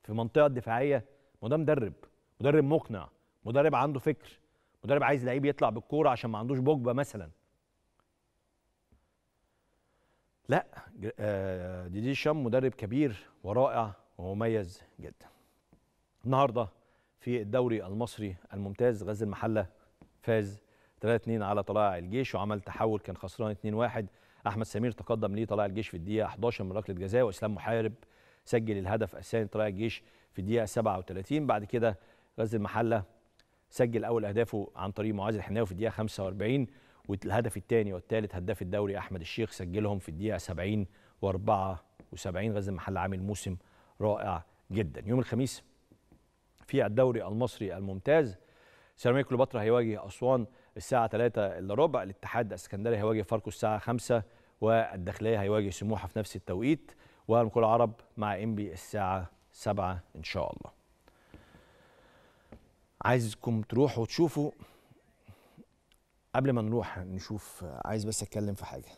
Speaker 1: في منطقه الدفاعيه ما ده مدرب مدرب مقنع مدرب عنده فكر مدرب عايز لعيب يطلع بالكوره عشان ما عندوش بوجبه مثلا لا آه، ديدي شام مدرب كبير ورائع ومميز جدا النهارده في الدوري المصري الممتاز غزل المحله فاز 3-2 على طلائع الجيش وعمل تحول كان خسران 2-1 احمد سمير تقدم ليه طلائع الجيش في الدقيقه 11 من ركله جزاء واسلام محارب سجل الهدف الثاني طلائع الجيش في الدقيقه 37 بعد كده غزل المحله سجل اول اهدافه عن طريق معاذ الحناوي في الدقيقه 45 والهدف الثاني والثالث هداف الدوري احمد الشيخ سجلهم في الدقيقه 70 و74 غزل المحله عامل موسم رائع جدا يوم الخميس في الدوري المصري الممتاز سيراميكا كليوباترا هيواجه أسوان الساعة 3 إلا ربع، الاتحاد الاسكندري هيواجه فاركو الساعة 5 والداخلية هيواجه سموحة في نفس التوقيت والكل العرب مع انبي الساعة 7 إن شاء الله. عايزكم تروحوا وتشوفوا قبل ما نروح نشوف عايز بس اتكلم في حاجه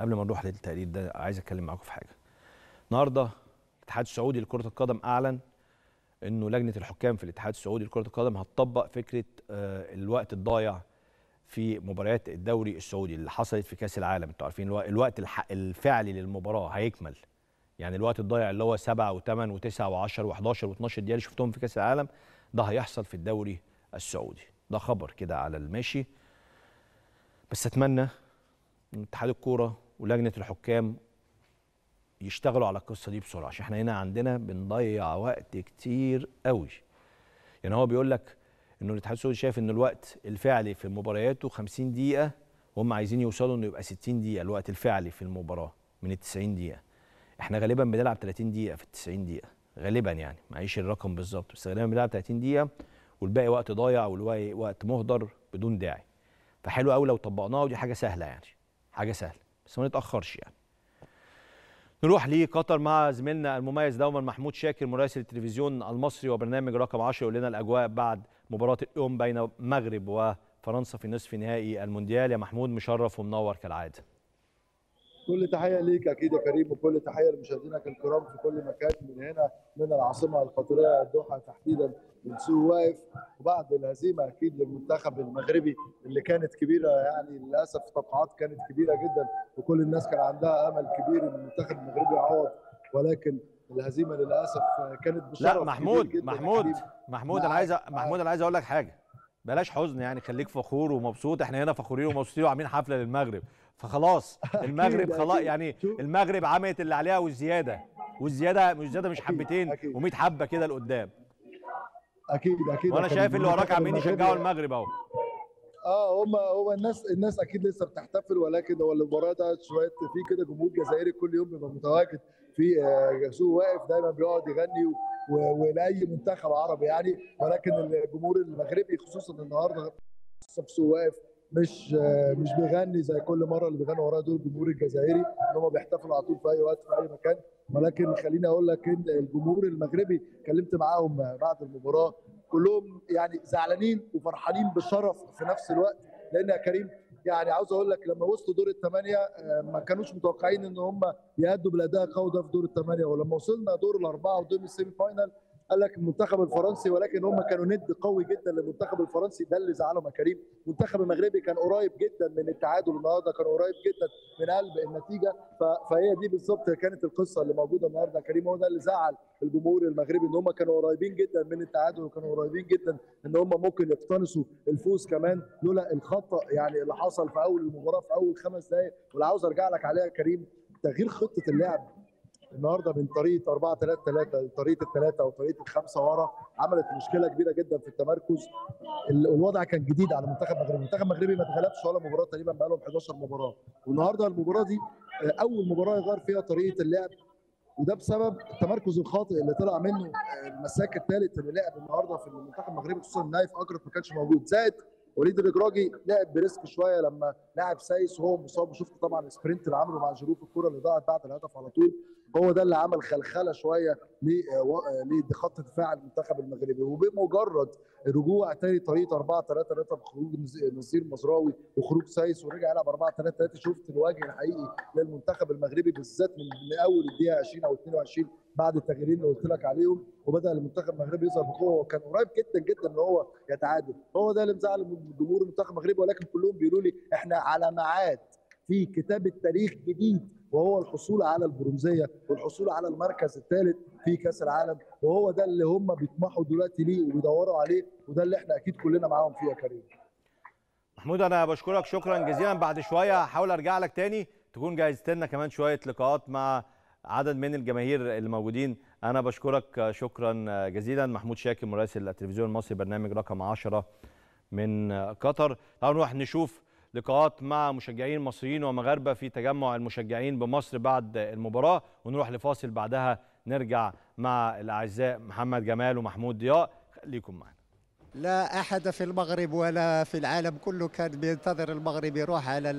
Speaker 1: قبل ما نروح للتقرير ده عايز اتكلم معاكم في حاجه النهارده الاتحاد السعودي لكره القدم اعلن انه لجنه الحكام في الاتحاد السعودي لكره القدم هتطبق فكره آه، الوقت الضايع في مباريات الدوري السعودي اللي حصلت في كاس العالم انتوا عارفين الوقت الفعلي للمباراه هيكمل يعني الوقت الضايع اللي هو 7 و8 و9 و10 و11 و12 دقيقه اللي شفتهم في كاس العالم ده هيحصل في الدوري السعودي ده خبر كده على الماشي بس اتمنى ان اتحاد الكوره ولجنه الحكام يشتغلوا على القصه دي بسرعه عشان احنا هنا عندنا بنضيع وقت كتير قوي يعني هو بيقول لك انه الاتحاد السعودي شايف ان الوقت الفعلي في مبارياته 50 دقيقه وهم عايزين يوصلوا انه يبقى 60 دقيقه الوقت الفعلي في المباراه من ال 90 دقيقه احنا غالبا بنلعب 30 دقيقه في ال 90 دقيقه غالبا يعني معيش الرقم بالظبط بس غالبا بنلعب 30 دقيقه والباقي وقت ضايع والباقي وقت مهدر بدون داعي فحلو قوي لو طبقناه ودي حاجه سهله يعني حاجه سهله بس ما نتاخرش يعني نروح لقطر مع زميلنا المميز دوما محمود شاكر مراسل التلفزيون المصري وبرنامج رقم 10 يقول لنا الاجواء بعد مباراه اليوم بين المغرب وفرنسا في نصف نهائي المونديال يا محمود مشرف ومنور كالعاده
Speaker 3: كل تحيه ليك اكيد يا كريم وكل تحيه لمشاهدينك الكرام في كل مكان من هنا من العاصمه القطريه الدوحه تحديدا من واقف وبعد الهزيمه اكيد للمنتخب المغربي اللي كانت كبيره يعني للاسف توقعات كانت كبيره جدا وكل الناس كان عندها امل كبير ان المنتخب المغربي يعوض ولكن الهزيمه للاسف كانت بشرف لا محمود
Speaker 1: محمود محمود انا عايز محمود انا عايز اقول لك حاجه بلاش حزن يعني خليك فخور ومبسوط احنا هنا فخورين ومبسوطين وعاملين حفله للمغرب فخلاص المغرب خلاص يعني المغرب عملت اللي عليها والزياده والزياده مش زياده مش حبتين و100 حبه كده لقدام اكيد اكيد وانا شايف اللي وراك عاملين يشجعوا المغرب اهو
Speaker 3: اه هما هو الناس الناس اكيد لسه بتحتفل ولكن هو المباراه ده شويه في كده جمهور جزائري كل يوم بيبقى متواجد في آه، سوق واقف دايما بيقعد يغني ولاي منتخب عربي يعني ولكن الجمهور المغربي خصوصا النهارده صفصو واقف مش مش بيغني زي كل مره اللي بيغنوا ورايا دول الجمهور الجزائري ان هم بيحتفلوا على طول في اي وقت في اي مكان ولكن خليني اقول لك ان الجمهور المغربي اتكلمت معاهم بعد المباراه كلهم يعني زعلانين وفرحانين بشرف في نفس الوقت لان يا كريم يعني عاوز اقول لك لما وصلوا دور الثمانيه آه، ما كانوش متوقعين ان هم يأدوا بالاداء القوي ده في دور الثمانيه ولما وصلنا دور الاربعه ودور السيمي فاينال قال لك المنتخب الفرنسي ولكن هم كانوا ند قوي جدا للمنتخب الفرنسي ده اللي زعلهم يا كريم المنتخب المغربي كان قريب جدا من التعادل النهارده كان قريب جدا من قلب النتيجه فهي دي بالظبط كانت القصه اللي موجوده النهارده يا كريم هو ده اللي زعل الجمهور المغربي ان هم كانوا قريبين جدا من التعادل وكانوا قريبين جدا ان هم ممكن يقتنصوا الفوز كمان لولا الخطا يعني اللي حصل في اول المباراه في اول خمس دقائق واللي عاوز ارجع لك عليها يا كريم تغيير خطه اللعب النهارده من طريقه 4 3 3 لطريقه الثلاثه وطريقه الخمسه ورا عملت مشكله كبيره جدا في التمركز الوضع كان جديد على منتخب مغربي المنتخب المغربي ما اتغلبش ولا مباراه تقريبا بقى لهم 11 مباراه والنهارده المباراه دي آه، اول مباراه يغير فيها طريقه اللعب وده بسبب التمركز الخاطئ اللي طلع منه آه، المساك الثالث اللي لعب النهارده في المنتخب المغربي خصوصا نايف اجرف ما كانش موجود زائد وليد الاجراجي لعب بريسك شويه لما لعب سايس وهو مصاب وشفت طبعا السبرنت اللي عمله مع جيرو في الكوره اللي ضاعت بعد الهدف على طول هو ده اللي عمل خلخله شويه آه، آه، لخط دفاع المنتخب المغربي وبمجرد رجوع تاني طريقه 4 3 3 بخروج نصير مزراوي وخروج سايس ورجع يلعب 4 3 3 شفت الوجه الحقيقي للمنتخب المغربي بالذات من اول الدقيقه 20 او 22 بعد التغييرين اللي قلت لك عليهم وبدا المنتخب المغربي يظهر بقوه وكان قريب جدا جدا ان هو يتعادل هو ده اللي مزعل جمهور المنتخب المغربي ولكن كلهم بيقولوا لي احنا على ميعاد في كتابه تاريخ جديد وهو الحصول على البرونزيه والحصول على المركز الثالث في كاس العالم وهو ده اللي هم بيطمحوا دلوقتي ليه وبيدوروا عليه وده اللي احنا اكيد كلنا معاهم فيه يا كريم.
Speaker 1: محمود انا بشكرك شكرا جزيلا بعد شويه هحاول ارجع لك تاني تكون جهزت لنا كمان شويه لقاءات مع عدد من الجماهير اللي موجودين انا بشكرك شكرا جزيلا محمود شاكر مراسل التلفزيون المصري برنامج رقم 10 من قطر تعالوا نروح نشوف لقاءات مع مشجعين مصريين ومغاربه في تجمع المشجعين بمصر بعد المباراه ونروح لفاصل بعدها نرجع مع الاعزاء محمد جمال ومحمود ضياء خليكم معنا
Speaker 4: لا احد في المغرب ولا في العالم كله كان بينتظر المغرب يروح على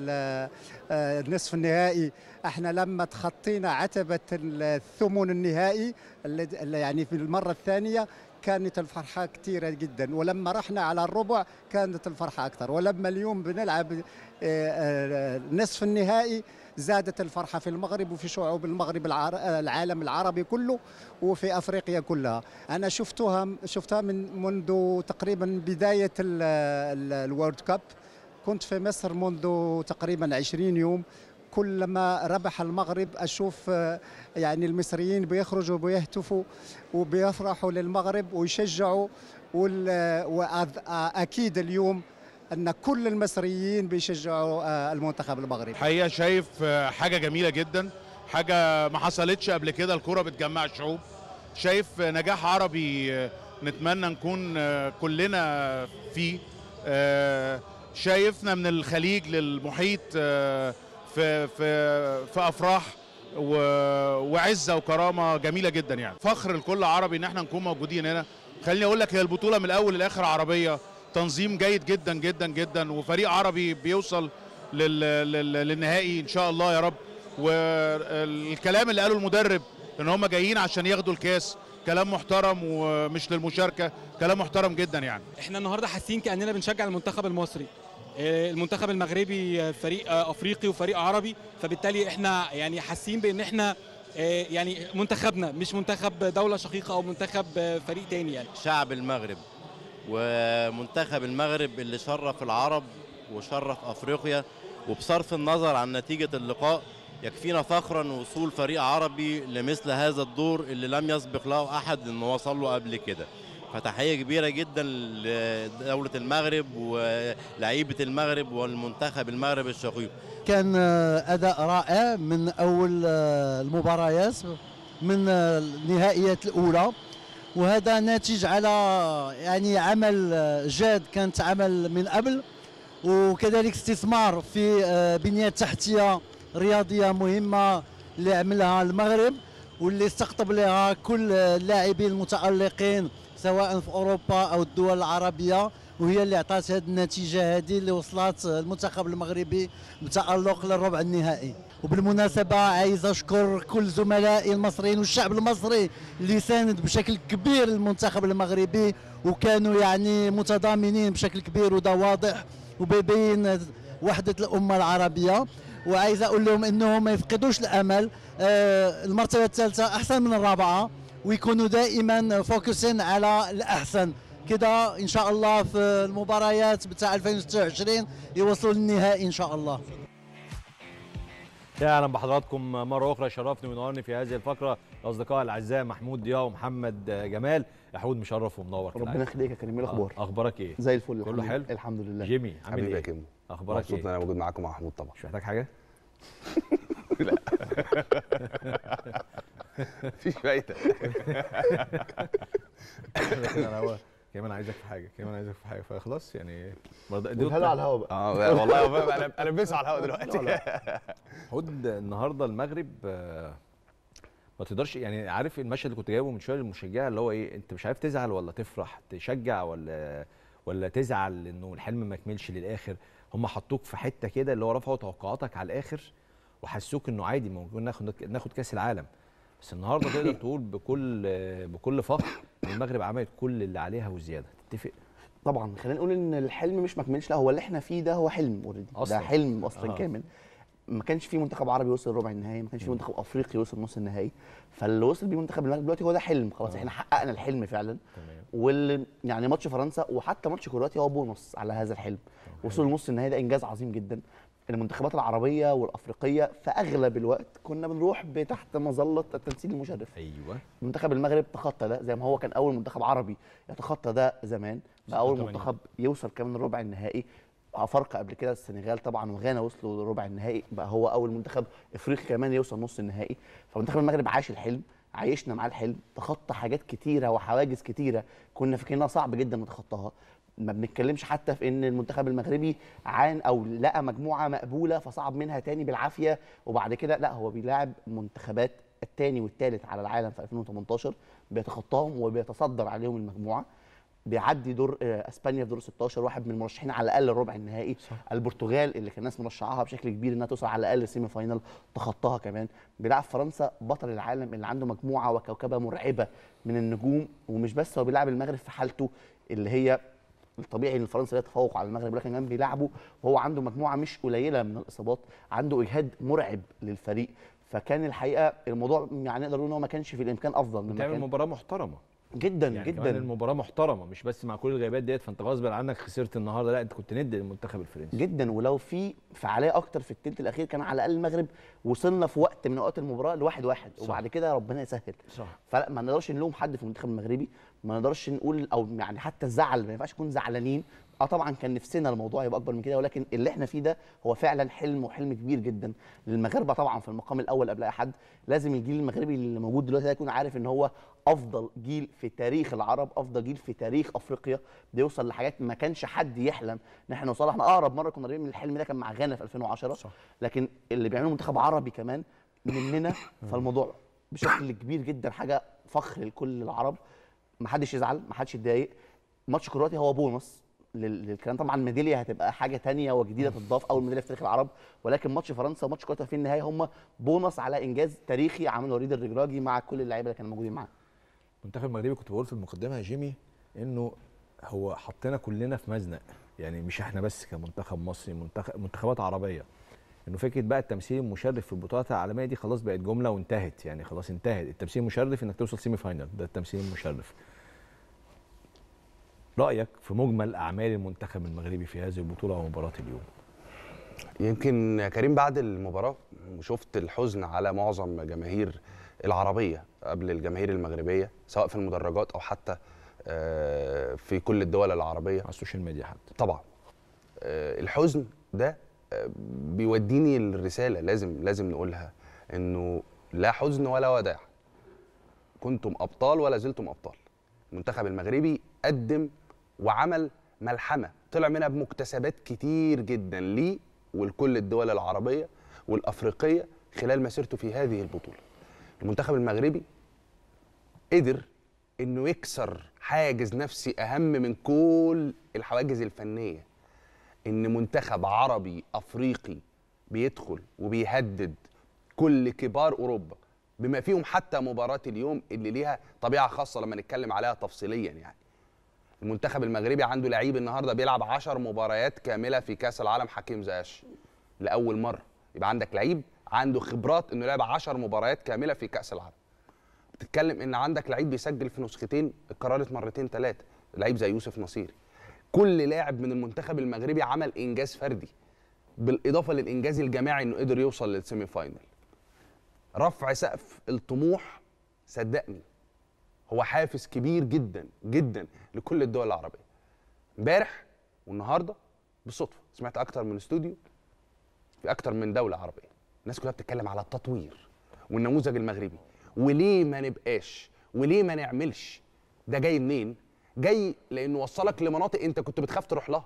Speaker 4: النصف آه، النهائي احنا لما تخطينا عتبه الثمن النهائي اللي يعني في المره الثانيه كانت الفرحه كثيره جدا ولما رحنا على الربع كانت الفرحه اكثر ولما اليوم بنلعب آه، آه، نصف النهائي زادت الفرحه في المغرب وفي شعوب المغرب آه، العالم العربي كله وفي افريقيا كلها انا شفتها شفتها من منذ تقريبا بدايه الوورد كاب كنت في مصر منذ تقريبا 20 يوم كلما ربح المغرب أشوف آه، يعني المصريين بيخرجوا بيهتفوا وبيفرحوا للمغرب ويشجعوا وأكيد آه، آه، اليوم ان كل المصريين بيشجعوا
Speaker 2: المنتخب المغربي حقيقه شايف حاجه جميله جدا حاجه ما حصلتش قبل كده الكره بتجمع الشعوب شايف نجاح عربي نتمنى نكون
Speaker 5: كلنا فيه شايفنا من الخليج للمحيط في في في افراح وعزه وكرامه جميله جدا يعني فخر لكل عربي ان احنا نكون موجودين هنا خليني اقول لك هي البطوله من
Speaker 2: الاول للاخر عربيه تنظيم جيد جدا جدا جدا وفريق عربي بيوصل لل... لل... للنهائي ان شاء الله يا رب والكلام اللي قاله المدرب
Speaker 5: ان هم جايين عشان ياخدوا الكاس كلام محترم ومش للمشاركه كلام محترم
Speaker 1: جدا يعني احنا النهارده حاسين كاننا بنشجع المنتخب المصري آه، المنتخب المغربي آه، فريق آه، افريقي وفريق عربي فبالتالي احنا يعني حاسين بان احنا يعني منتخبنا مش منتخب دوله شقيقه او منتخب فريق تاني يعني شعب المغرب ومنتخب المغرب اللي شرف العرب وشرف افريقيا
Speaker 6: وبصرف النظر عن نتيجه اللقاء يكفينا فخرا وصول فريق عربي لمثل هذا الدور اللي لم يسبق له احد انه وصل له قبل كده فتحيه كبيره جدا
Speaker 4: لدوله المغرب ولعيبه المغرب والمنتخب المغرب الشقيق
Speaker 6: كان اداء رائع من اول المباريات من النهائيات الاولى وهذا ناتج على يعني عمل جاد كانت عمل من قبل وكذلك استثمار في بنيه تحتيه رياضيه مهمه اللي عملها المغرب واللي استقطب لها كل اللاعبين المتالقين سواء في اوروبا او الدول العربيه وهي اللي عطات هذه النتيجه هذه اللي وصلت المنتخب المغربي بتالق للربع النهائي وبالمناسبه عايز اشكر كل زملائي المصريين والشعب المصري اللي ساند بشكل كبير المنتخب المغربي وكانوا يعني متضامنين بشكل كبير وده واضح وبيبين وحده الامه العربيه وعايز اقول لهم انهم ما يفقدوش الامل آه، المرتبه الثالثه احسن من الرابعه ويكونوا دائما فوكسين على الاحسن كده ان شاء الله في المباريات بتاع 2026 يوصلوا للنهائي ان شاء الله
Speaker 1: اهلا بحضراتكم مره اخرى شرفني ونورني في هذه الفقره الاصدقاء الاعزاء محمود ضياء ومحمد جمال يا حود مشرف ومنور ربنا يخليك يا كريم إيه الاخبار اخبارك ايه زي الفل كله حلو الحمد لله جيمي عامل ايه كم. اخبارك مبسوط ايه مبسوط ان انا موجود معاكم مع محمود طبعا مش محتاج حاجه [LAUGHS] [LAUGHS] لا [LAUGHS] مفيش [LAUGHS] فايده انا كمان عايزك في حاجه كمان عايزك في حاجه فخلاص يعني دي على الهوا بقى اه والله انا انا بس على الهوا دلوقتي هود النهارده المغرب آه، ما تقدرش يعني عارف المشهد اللي كنت جايبه من شويه للمشجع اللي هو ايه انت مش عارف تزعل ولا تفرح تشجع ولا ولا تزعل انه الحلم ما كملش للاخر هم حطوك في حته كده اللي هو رفعوا توقعاتك على الاخر وحسوك انه عادي ممكن ناخد ناخد كاس العالم بس النهارده تقدر تقول بكل بكل فخر المغرب عملت كل اللي عليها وزياده تتفق
Speaker 4: طبعا خلينا نقول ان الحلم مش مكملش لا هو اللي احنا فيه ده هو حلم اوريدي ده حلم اصلا آه. كامل ما كانش في منتخب عربي يوصل ربع النهائي ما كانش في منتخب افريقي يوصل نص النهائي فاللي وصل بيه منتخب المغرب دلوقتي هو ده حلم خلاص آه. احنا حققنا الحلم فعلا واللي يعني ماتش فرنسا وحتى ماتش كرواتيا هو بونص على هذا الحلم آه، وصول نص النهائي ده انجاز عظيم جدا المنتخبات العربيه والافريقيه في اغلب الوقت كنا بنروح تحت مظله التنسيق المشرف ايوه منتخب المغرب تخطى ده زي ما هو كان اول منتخب عربي يتخطى ده زمان بقى اول منتخب يوصل كمان الربع النهائي فرق قبل كده السنغال طبعا وغانا وصلوا لربع النهائي بقى هو اول منتخب افريقي كمان يوصل نص النهائي فمنتخب المغرب عاش الحلم عايشنا معاه الحلم تخطى حاجات كتيره وحواجز كتيره كنا فاكرينها صعب جدا نتخطاها ما بنتكلمش حتى في ان المنتخب المغربي عان او لقى مجموعه مقبوله فصعب منها تاني بالعافيه وبعد كده لا هو بيلاعب منتخبات الثاني والثالث على العالم في 2018 بيتخطاهم وبيتصدر عليهم المجموعه بيعدي دور آه، اسبانيا في دور 16 واحد من المرشحين على الاقل الربع النهائي صح. البرتغال اللي كان الناس مرشحاها بشكل كبير انها توصل على الاقل السيمي فاينال تخطاها كمان بيلعب فرنسا بطل العالم اللي عنده مجموعه وكوكبه مرعبه من النجوم ومش بس هو بيلعب المغرب في حالته اللي هي الطبيعي ان فرنسا ليها تفوق على المغرب ولكن كان بيلعبه وهو عنده مجموعه مش قليله من الاصابات عنده اجهاد مرعب للفريق فكان الحقيقه الموضوع يعني نقدر نقول ان هو ما كانش في الامكان افضل من تعمل مباراه محترمه جدا يعني جدا كمان
Speaker 1: المباراه محترمه مش بس مع كل الغيابات ديت فانت غصب عنك خسرت النهارده لا انت كنت ند للمنتخب الفرنسي جدا ولو في فعاليه
Speaker 4: اكتر في الثلث الاخير كان على الاقل المغرب وصلنا في وقت من اوقات المباراه لواحد واحد صح. وبعد كده ربنا يسهل صح. فلا ما نقدرش نلوم حد في المنتخب المغربي ما نقدرش نقول او يعني حتى الزعل ما ينفعش نكون زعلانين اه طبعا كان نفسنا الموضوع يبقى اكبر من كده ولكن اللي احنا فيه ده هو فعلا حلم وحلم كبير جدا للمغاربه طبعا في المقام الاول قبل اي حد لازم الجيل المغربي اللي موجود دلوقتي يكون عارف ان هو افضل جيل في تاريخ العرب افضل جيل في تاريخ افريقيا بيوصل لحاجات ما كانش حد يحلم ان احنا نوصلها احنا اقرب مره كنا قريبين من الحلم ده كان مع غانا في 2010 صح. لكن اللي بيعمله منتخب عربي كمان مننا [COUGHS] فالموضوع بشكل كبير جدا حاجه فخر لكل العرب ما حدش يزعل ما حدش يتضايق ماتش كرواتيا هو بونص للكلام طبعا الميداليا هتبقى حاجه تانية وجديده تضاف اول ميداليه في تاريخ العرب ولكن ماتش فرنسا وماتش كرواتيا في النهايه هم بونص على انجاز تاريخي عمله وليد الرجراجي مع كل اللعيبه اللي كانوا موجودين
Speaker 1: معاه المنتخب المغربي كنت بقول في المقدمه يا جيمي انه هو حطينا كلنا في مزنق يعني مش احنا بس كمنتخب مصري منتخب منتخبات عربيه انه فكره بقى التمثيل المشرف في البطولات العالميه دي خلاص بقت جمله وانتهت يعني خلاص انتهت التمثيل المشرف انك توصل سيمي فاينل ده التمثيل المشرف رايك في مجمل اعمال المنتخب المغربي في هذه البطوله ومباراه اليوم يمكن
Speaker 5: يا كريم بعد المباراه وشفت الحزن على معظم جماهير العربيه قبل الجماهير المغربيه سواء في المدرجات او حتى آه، في كل الدول العربيه على السوشيال ميديا حتى طبعا آه، الحزن ده بيوديني الرساله لازم لازم نقولها انه لا حزن ولا وداع كنتم ابطال ولا زلتم ابطال المنتخب المغربي قدم وعمل ملحمه طلع منها بمكتسبات كتير جدا ليه ولكل الدول العربيه والافريقيه خلال مسيرته في هذه البطوله المنتخب المغربي قدر انه يكسر حاجز نفسي اهم من كل الحواجز الفنيه ان منتخب عربي افريقي بيدخل وبيهدد كل كبار اوروبا بما فيهم حتى مباراه اليوم اللي ليها طبيعه خاصه لما نتكلم عليها تفصيليا يعني المنتخب المغربي عنده لعيب النهارده بيلعب 10 مباريات كامله في كاس العالم حكيم زاش لاول مره يبقى عندك لعيب عنده خبرات انه لعب 10 مباريات كامله في كاس العالم بتتكلم ان عندك لعيب بيسجل في نسختين اتكررت مرتين ثلاثه لعيب زي يوسف نصيري كل لاعب من المنتخب المغربي عمل انجاز فردي بالاضافه للانجاز الجماعي انه قدر يوصل للسيمي فاينل رفع سقف الطموح صدقني هو حافز كبير جدا جدا لكل الدول العربيه امبارح والنهارده بالصدفه سمعت اكتر من استوديو في اكتر من دوله عربيه الناس كلها بتتكلم على التطوير والنموذج المغربي وليه ما نبقاش وليه ما نعملش ده جاي منين جاي لانه وصلك لمناطق انت كنت بتخاف تروح لها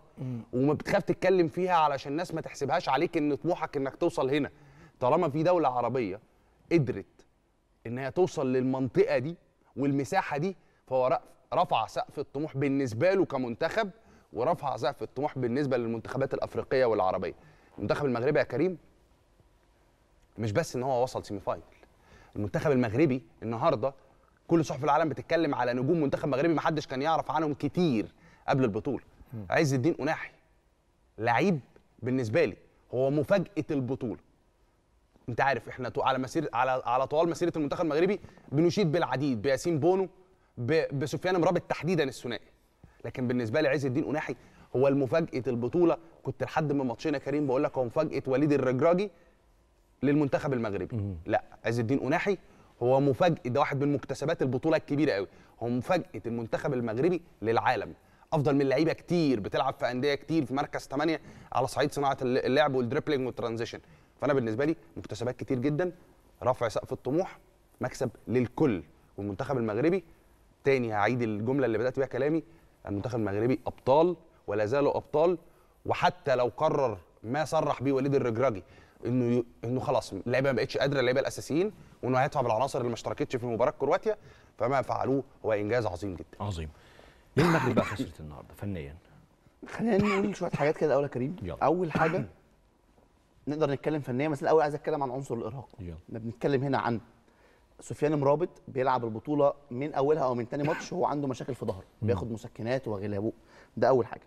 Speaker 5: وما بتخاف تتكلم فيها علشان الناس ما تحسبهاش عليك ان طموحك انك توصل هنا طالما في دوله عربيه قدرت ان هي توصل للمنطقه دي والمساحه دي فهو رفع سقف الطموح بالنسبه له كمنتخب ورفع سقف الطموح بالنسبه للمنتخبات الافريقيه والعربيه المنتخب المغربي يا كريم مش بس ان هو وصل سيمي فاينل المنتخب المغربي النهارده كل صحف العالم بتتكلم على نجوم منتخب مغربي ما حدش كان يعرف عنهم كتير قبل البطوله عز الدين اناحي لعيب بالنسبه لي هو مفاجاه البطوله انت عارف احنا على مسير على على طوال مسيره المنتخب المغربي بنشيد بالعديد بياسين بونو بسفيان مرابط تحديدا الثنائي لكن بالنسبه لي عز الدين اناحي هو المفاجاه البطوله كنت لحد ما ماتشنا كريم بقول لك هو مفاجاه وليد الرجراجي للمنتخب المغربي لا عز الدين اناحي هو مفاجاه ده واحد من مكتسبات البطوله الكبيره قوي هو مفاجاه المنتخب المغربي للعالم افضل من لعيبه كتير بتلعب في انديه كتير في مركز 8 على صعيد صناعه اللعب والدريبلينج والترانزيشن فانا بالنسبه لي مكتسبات كتير جدا رفع سقف الطموح مكسب للكل والمنتخب المغربي تاني هعيد الجمله اللي بدات بيها كلامي المنتخب المغربي ابطال ولا زالوا ابطال وحتى لو قرر ما صرح بيه وليد الرجراجي انه انه خلاص اللعيبه ما بقتش قادره اللعيبه الاساسيين وانه هيدفع بالعناصر اللي ما اشتركتش في مباراه كرواتيا فما فعلوه هو انجاز عظيم جدا عظيم ليه المغرب بقى خسرت النهارده فنيا خلينا نقول شويه حاجات كده الاول يا كريم يلا. اول حاجه
Speaker 4: نقدر نتكلم فنيا بس الاول عايز اتكلم عن عنصر الارهاق احنا بنتكلم هنا عن سفيان مرابط بيلعب البطوله من اولها او من ثاني ماتش هو عنده مشاكل في ظهره بياخد مسكنات وغلابه ده اول حاجه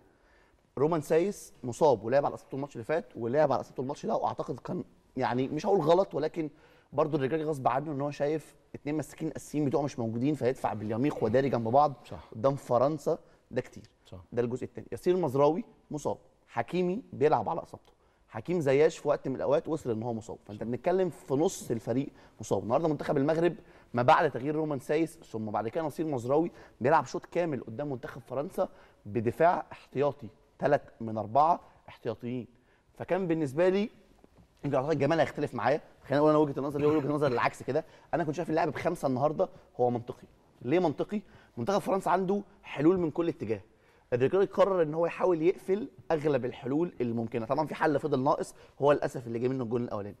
Speaker 4: رومان سايس مصاب ولعب على اصابته الماتش اللي فات ولعب على اصابته الماتش ده واعتقد كان يعني مش هقول غلط ولكن برضه الرجال غصب عنه ان هو شايف اثنين مساكين اساسيين بتوعه مش موجودين فيدفع باليميق وداري جنب بعض صح. قدام فرنسا ده كتير صح. ده الجزء الثاني ياسين المزراوي مصاب حكيمي بيلعب على اصابته حكيم زياش في وقت من الاوقات وصل ان هو مصاب فانت بنتكلم في نص الفريق مصاب النهارده منتخب المغرب ما بعد تغيير رومان سايس ثم بعد كده نصير مزراوي بيلعب شوط كامل قدام منتخب فرنسا بدفاع احتياطي ثلاث من اربعه احتياطيين فكان بالنسبه لي يمكن اعتقد جمال هيختلف معايا خلينا نقول انا وجهه النظر ليه وجهه نظر العكس كده انا كنت شايف اللعب بخمسه النهارده هو منطقي ليه منطقي منتخب فرنسا عنده حلول من كل اتجاه الرجال قرر ان هو يحاول يقفل اغلب الحلول الممكنه طبعا في حل فضل ناقص هو للاسف اللي جه منه الجون الاولاني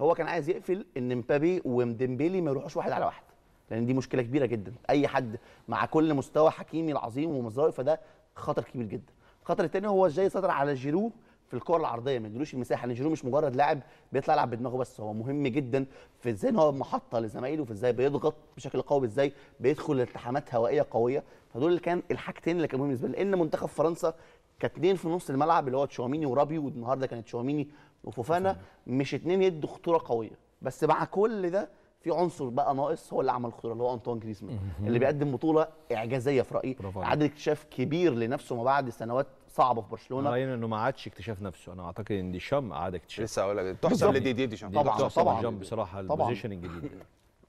Speaker 4: هو كان عايز يقفل ان مبابي ومديمبيلي ما يروحوش واحد على واحد لان دي مشكله كبيره جدا اي حد مع كل مستوى حكيمي العظيم ومظاهر فده خطر كبير جدا الخطر الثاني هو ازاي يسيطر على جيرو في الكره العرضيه ما يديلوش المساحه لانجيرو مش مجرد لاعب بيطلع يلعب بدماغه بس هو مهم جدا في ازاي ان هو محطه لزمايله في ازاي بيضغط بشكل قوي ازاي بيدخل التحامات هوائيه قويه فدول اللي كان الحاجتين اللي كانوا مهمين بالنسبه لان منتخب فرنسا كاتنين في نص الملعب اللي هو تشواميني ورابي والنهارده كانت تشواميني وفوفانا مش اتنين يدوا خطوره قويه بس مع كل ده في عنصر بقى ناقص هو اللي عمل الخطوره اللي هو انطوان جريزمان اللي بيقدم بطوله اعجازيه في رايي عدد اكتشاف كبير لنفسه ما بعد سنوات صعبه في برشلونه باين
Speaker 1: انه ما عادش اكتشاف نفسه انا اعتقد ان ديشام عاد اكتشاف لسه اقول لك تحسب لدي دي ديشام طبعا طبعا, طبعًا ديشام بصراحه البوزيشن الجديد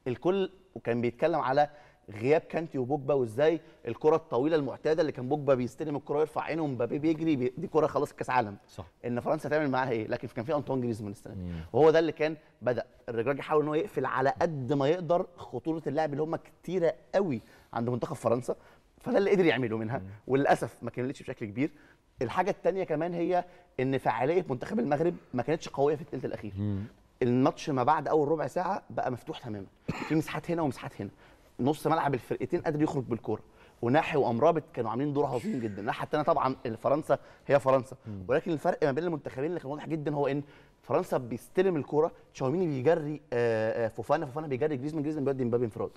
Speaker 1: الكل وكان
Speaker 4: بيتكلم على غياب كانتي وبوجبا وازاي الكره الطويله المعتاده اللي كان بوجبا بيستلم الكره ويرفع عينه ومبابي بيجري بي دي كره خلاص كاس عالم صح ان فرنسا تعمل معاها ايه لكن كان في انطوان جريزمان السنه دي وهو ده اللي كان بدا الرجاج يحاول ان هو يقفل على قد ما يقدر خطوره اللاعب اللي هم كتيره قوي عند منتخب فرنسا فده اللي قدر يعمله منها وللاسف ما كملتش بشكل كبير الحاجه الثانيه كمان هي ان فعاليه منتخب المغرب ما كانتش قويه في الثلث الاخير الماتش ما بعد اول ربع ساعه بقى مفتوح تماما في مساحات هنا ومساحات هنا نص ملعب الفرقتين قادر يخرج بالكوره وناحي وامرابط كانوا عاملين دور عظيم جدا الناحيه الثانيه طبعا فرنسا هي فرنسا ولكن الفرق ما بين المنتخبين اللي كان واضح جدا هو ان فرنسا بيستلم الكوره تشاوميني بيجري آه، آه، فوفانا فوفانا بيجري جريزمان جريزمان بيودي مبابي انفراد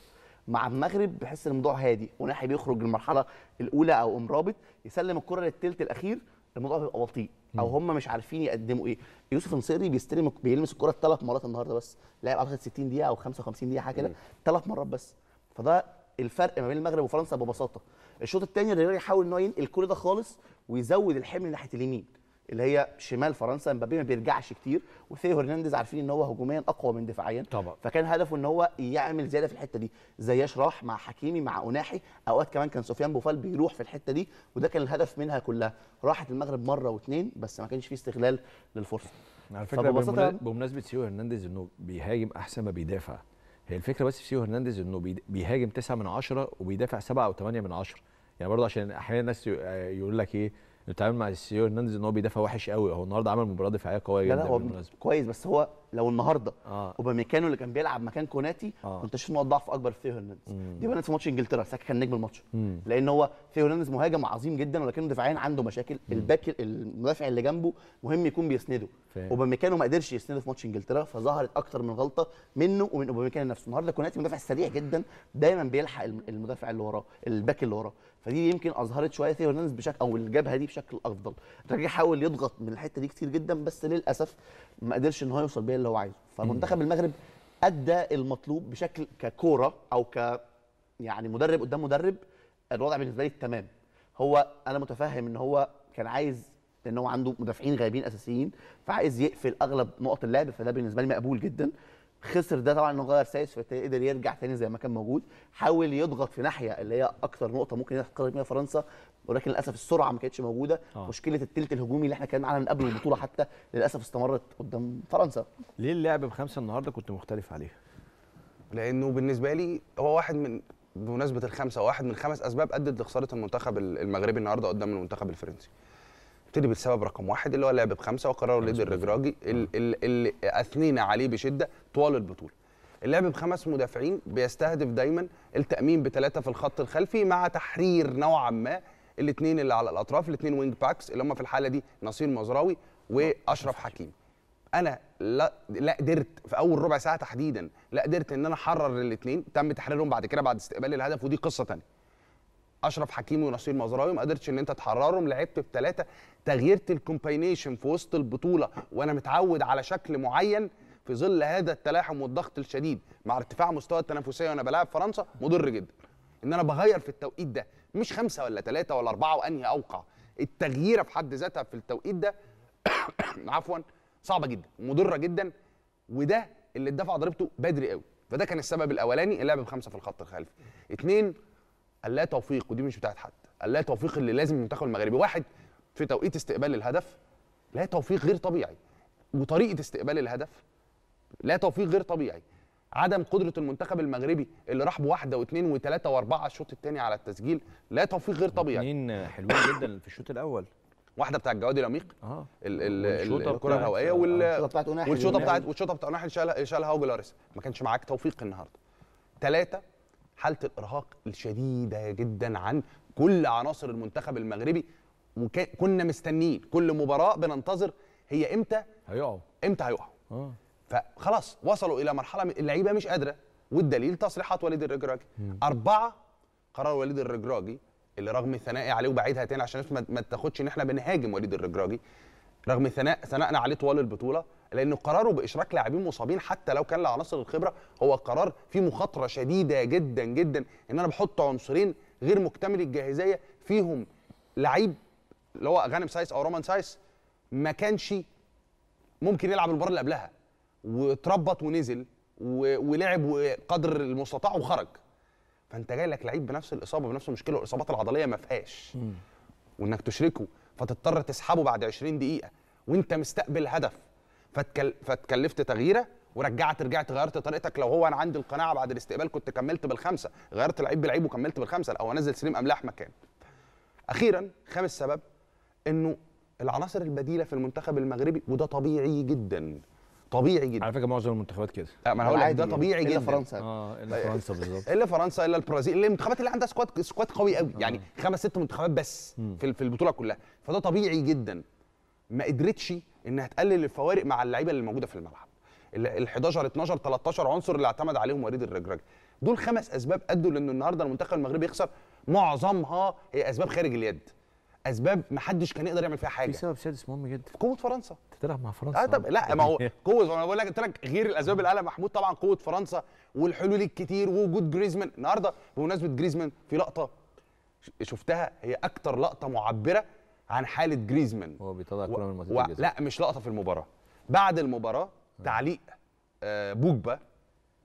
Speaker 4: مع المغرب بحس ان الموضوع هادي وناحي بيخرج المرحله الاولى او ام رابط يسلم الكره للثلث الاخير الموضوع بيبقى بطيء او هم مش عارفين يقدموا ايه يوسف النصيري بيستلم بيلمس الكره ثلاث مرات النهارده بس لاعب على 60 دقيقه او 55 دقيقه حاجه كده ثلاث مرات بس فده الفرق ما بين المغرب وفرنسا ببساطه الشوط الثاني الريال يحاول ان هو ينقل كل ده خالص ويزود الحمل ناحيه اليمين اللي هي شمال فرنسا مبابي ما بيرجعش كتير وثيو هرنانديز عارفين ان هو هجوميا اقوى من دفاعيا طبعا فكان هدفه ان هو يعمل زياده في الحته دي زي راح مع حكيمي مع اوناحي اوقات كمان كان سفيان بوفال بيروح في الحته دي وده كان الهدف منها كلها راحت المغرب مره واثنين بس ما كانش فيه استغلال للفرصه على فكره
Speaker 1: بمناسبه سيو هرنانديز انه بيهاجم احسن ما بيدافع هي الفكره بس في سيو هرنانديز انه بيهاجم 9 من 10 وبيدافع 7 او 8 من 10 يعني برضه عشان احيانا الناس يقول لك ايه التعامل مع او هرنانديز ان هو بيدافع وحش قوي هو النهارده عمل مباراه دفاعيه قويه جدا لا هو
Speaker 4: كويس بس هو لو النهارده آه. اوباميكانو اللي كان بيلعب مكان كوناتي آه. كنت اشوف نقط ضعف اكبر في هرنانديز دي بانت في ماتش انجلترا ساكا كان نجم الماتش لان هو ثيو هرنانديز مهاجم عظيم جدا ولكنه دفاعيا عنده مشاكل الباك المدافع اللي جنبه مهم يكون بيسنده اوباميكانو ما قدرش يسنده في ماتش انجلترا فظهرت اكتر من غلطه منه ومن اوباميكانو نفسه النهارده كوناتي مدافع سريع جدا دايما بيلحق المدافع اللي وراه الباك اللي وراه فدي يمكن اظهرت شويه ثيو هرنانديز بشكل او الجبهه دي بشكل افضل ترجي حاول يضغط من الحته دي كتير جدا بس للاسف ما قدرش ان هو يوصل بيها اللي هو عايزه فمنتخب المغرب ادى المطلوب بشكل ككوره او ك يعني مدرب قدام مدرب الوضع بالنسبه لي تمام هو انا متفهم ان هو كان عايز لان هو عنده مدافعين غايبين اساسيين فعايز يقفل اغلب نقط اللعب فده بالنسبه لي مقبول جدا خسر ده طبعا انه غير سايس فقدر يرجع تاني زي ما كان موجود حاول يضغط في ناحيه اللي هي اكثر نقطه ممكن يتقرب بيها فرنسا ولكن للاسف السرعه ما كانتش موجوده آه. مشكله الثلث الهجومي اللي احنا كنا عنها من قبل البطوله حتى للاسف استمرت قدام
Speaker 5: فرنسا ليه اللعب بخمسه النهارده كنت مختلف عليه لانه بالنسبه لي هو واحد من بمناسبه الخمسه واحد من خمس اسباب ادت لخساره المنتخب المغربي النهارده قدام المنتخب الفرنسي نبتدي بالسبب رقم واحد اللي هو لعب بخمسه وقرروا ليد الرجراجي اللي آه. اثنينا عليه بشده طوال البطوله اللعب بخمس مدافعين بيستهدف دايما التامين بثلاثه في الخط الخلفي مع تحرير نوعا ما الاثنين اللي على الاطراف الاثنين وينج باكس اللي هم في الحاله دي نصير مزراوي آه. واشرف حكيم انا لا لا قدرت في اول ربع ساعه تحديدا لا قدرت ان انا احرر الاثنين تم تحريرهم بعد كده بعد استقبال الهدف ودي قصه ثانيه اشرف حكيمي ونصير مزراوي ما قدرتش ان انت تحررهم لعبت بثلاثه تغييرت الكومباينيشن في وسط البطوله وانا متعود على شكل معين في ظل هذا التلاحم والضغط الشديد مع ارتفاع مستوى التنافسيه وانا بلاعب فرنسا مضر جدا ان انا بغير في التوقيت ده مش خمسه ولا ثلاثه ولا اربعه وانهي اوقع التغييره في حد ذاتها في التوقيت ده [COUGHS] عفوا صعبه جدا ومضره جدا وده اللي اتدفع ضريبته بدري قوي فده كان السبب الاولاني اللعب بخمسه في الخط الخلفي اثنين اللا توفيق ودي مش بتاعت حد اللا توفيق اللي لازم المنتخب المغربي واحد في توقيت استقبال الهدف لا توفيق غير طبيعي وطريقه استقبال الهدف لا توفيق غير طبيعي عدم قدره المنتخب المغربي اللي راح بواحده واثنين وثلاثه واربعه الشوط الثاني على التسجيل لا توفيق غير طبيعي اثنين حلوين جدا في الشوط الاول واحده بتاع الجوادي العميق اه الكره آه، الهوائيه آه، والشوطه
Speaker 4: بتاعت اوناحي والشوطه بتاعت
Speaker 5: والشوطه اوناحي شالها شالها هوجو لاريس ما كانش معاك توفيق النهارده ثلاثه حاله الارهاق الشديده جدا عن كل عناصر المنتخب المغربي وكنا مستنيين كل مباراه بننتظر هي امتى هيقعوا امتى هيقعوا آه. فخلاص وصلوا الى مرحله اللعيبه مش قادره والدليل تصريحات وليد الرجراجي اربعه قرار وليد الرجراجي اللي رغم ثنائي عليه وبعيدها تاني عشان الناس ما تاخدش ان احنا بنهاجم وليد الرجراجي رغم ثناء ثنائنا عليه طوال البطوله لان قراره باشراك لاعبين مصابين حتى لو كان لعناصر الخبره هو قرار فيه مخاطره شديده جدا جدا ان انا بحط عنصرين غير مكتمل الجاهزيه فيهم لعيب اللي هو غانم سايس او رومان سايس ما كانش ممكن يلعب المباراه اللي قبلها واتربط ونزل ولعب وقدر المستطاع وخرج فانت جاي لك لعيب بنفس الاصابه بنفس المشكله والاصابات العضليه ما فيهاش وانك تشركه فتضطر تسحبه بعد 20 دقيقه وانت مستقبل هدف فتكل... فتكلفت تغييره ورجعت رجعت غيرت طريقتك لو هو انا عندي القناعه بعد الاستقبال كنت كملت بالخمسه غيرت لعيب بلعيب وكملت بالخمسه او انزل سليم املاح مكان اخيرا خامس سبب انه العناصر البديله في المنتخب المغربي وده طبيعي جدا طبيعي جدا
Speaker 1: على فكره معظم المنتخبات كده لا ما انا هقول لك ده طبيعي يعني. إلا جدا فرنسا اه
Speaker 5: الا فرنسا بالظبط الا فرنسا الا البرازيل المنتخبات اللي عندها سكواد سكواد قوي قوي آه. يعني خمس ست منتخبات بس في في البطوله كلها فده طبيعي جدا ما قدرتش انها تقلل الفوارق مع اللعيبه اللي موجوده في الملعب ال 11 12 13 عنصر اللي اعتمد عليهم وليد الرجراج دول خمس اسباب ادوا لان النهارده المنتخب المغربي يخسر معظمها هي اسباب خارج اليد اسباب ما حدش كان يقدر يعمل فيها حاجه في سبب سادس مهم جدا قوه فرنسا تلعب مع فرنسا اه طب لا ما هو يعني. قوه انا بقول لك قلت لك غير الاسباب اللي قالها محمود طبعا قوه فرنسا والحلول الكتير ووجود جريزمان النهارده بمناسبه جريزمان في لقطه شفتها هي اكتر لقطه معبره عن حاله جريزمان هو بيطلع كوره من و... لا مش لقطه في المباراه بعد المباراه آه. تعليق آه بوجبا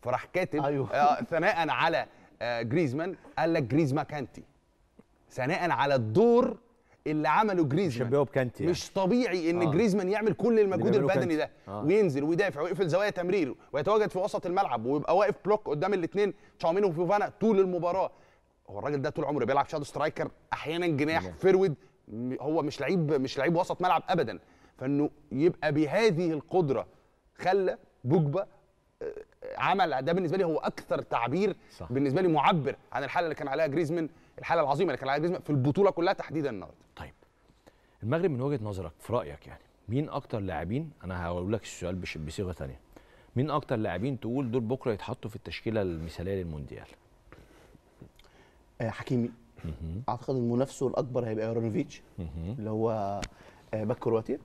Speaker 5: فراح كاتب أيوه. آه ثناء على آه جريزمان قال لك جريزما كانتي ثناء على الدور اللي عمله جريزمان يعني. مش طبيعي ان آه. جريزمان يعمل كل المجهود البدني ده آه. وينزل ويدافع ويقفل زوايا تمرير ويتواجد في وسط الملعب ويبقى واقف بلوك قدام الاثنين تشاومين وفوفانا طول المباراه هو الراجل ده طول عمره بيلعب شادو سترايكر احيانا جناح فيرويد هو مش لعيب مش لعيب وسط ملعب ابدا فانه يبقى بهذه القدره خلى بوجبا آه، عمل ده بالنسبه لي هو اكثر تعبير صح. بالنسبه لي معبر عن الحاله اللي كان عليها جريزمان الحاله العظيمه اللي كان عليها في البطوله كلها تحديدا النهارده طيب
Speaker 1: المغرب من وجهه نظرك في رايك يعني مين اكتر لاعبين انا هقول لك السؤال بصيغه ثانيه مين اكتر لاعبين تقول دول بكره يتحطوا في التشكيله المثاليه للمونديال
Speaker 4: آه، حكيمي اعتقد ان منافسه الاكبر هيبقى يورانوفيتش اللي هو آه، باك كرواتيا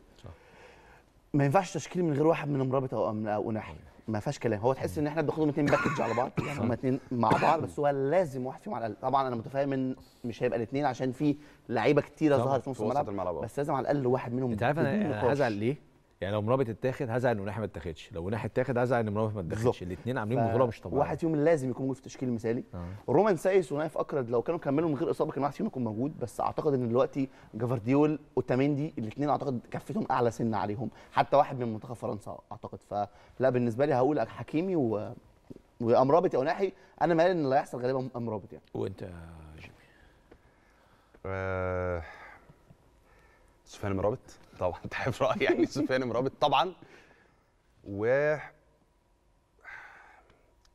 Speaker 4: ما ينفعش تشكيل من غير واحد من مرابط او او ناحيه أيوة. ما فيهاش كلام هو تحس ان احنا بناخدهم اثنين باكج على بعض يعني هم اثنين مع بعض بس هو لازم واحد فيهم على الاقل طبعا انا متفاهم ان مش هيبقى الاثنين عشان في لعيبه كتيره ظهرت في نص الملعب
Speaker 1: آه. بس لازم على الاقل واحد منهم انت عارف انا هزعل ليه؟ يعني لو مرابط اتاخد هزعل ان مناحي ما اتاخدش لو مناحي اتاخد هزعل ان مرابط ما اتاخدش الاثنين عاملين بطوله مش طبيعيه واحد
Speaker 4: فيهم لازم يكون موجود في التشكيل المثالي آه. رومان سايس ونايف اكرد لو كانوا كملوا من غير اصابه كان واحد فيهم يكون موجود بس اعتقد ان دلوقتي جافارديول اوتاميندي الاثنين اعتقد كفتهم اعلى سن عليهم حتى واحد من منتخب فرنسا اعتقد فلا بالنسبه لي هقول حكيمي و وامرابط او ناحي انا مال ان اللي هيحصل
Speaker 5: غالبا امرابط يعني وانت يا جيمي آه، سفيان مرابط طبعا [LAUGHS] تحف راي يعني سفيان مرابط طبعا و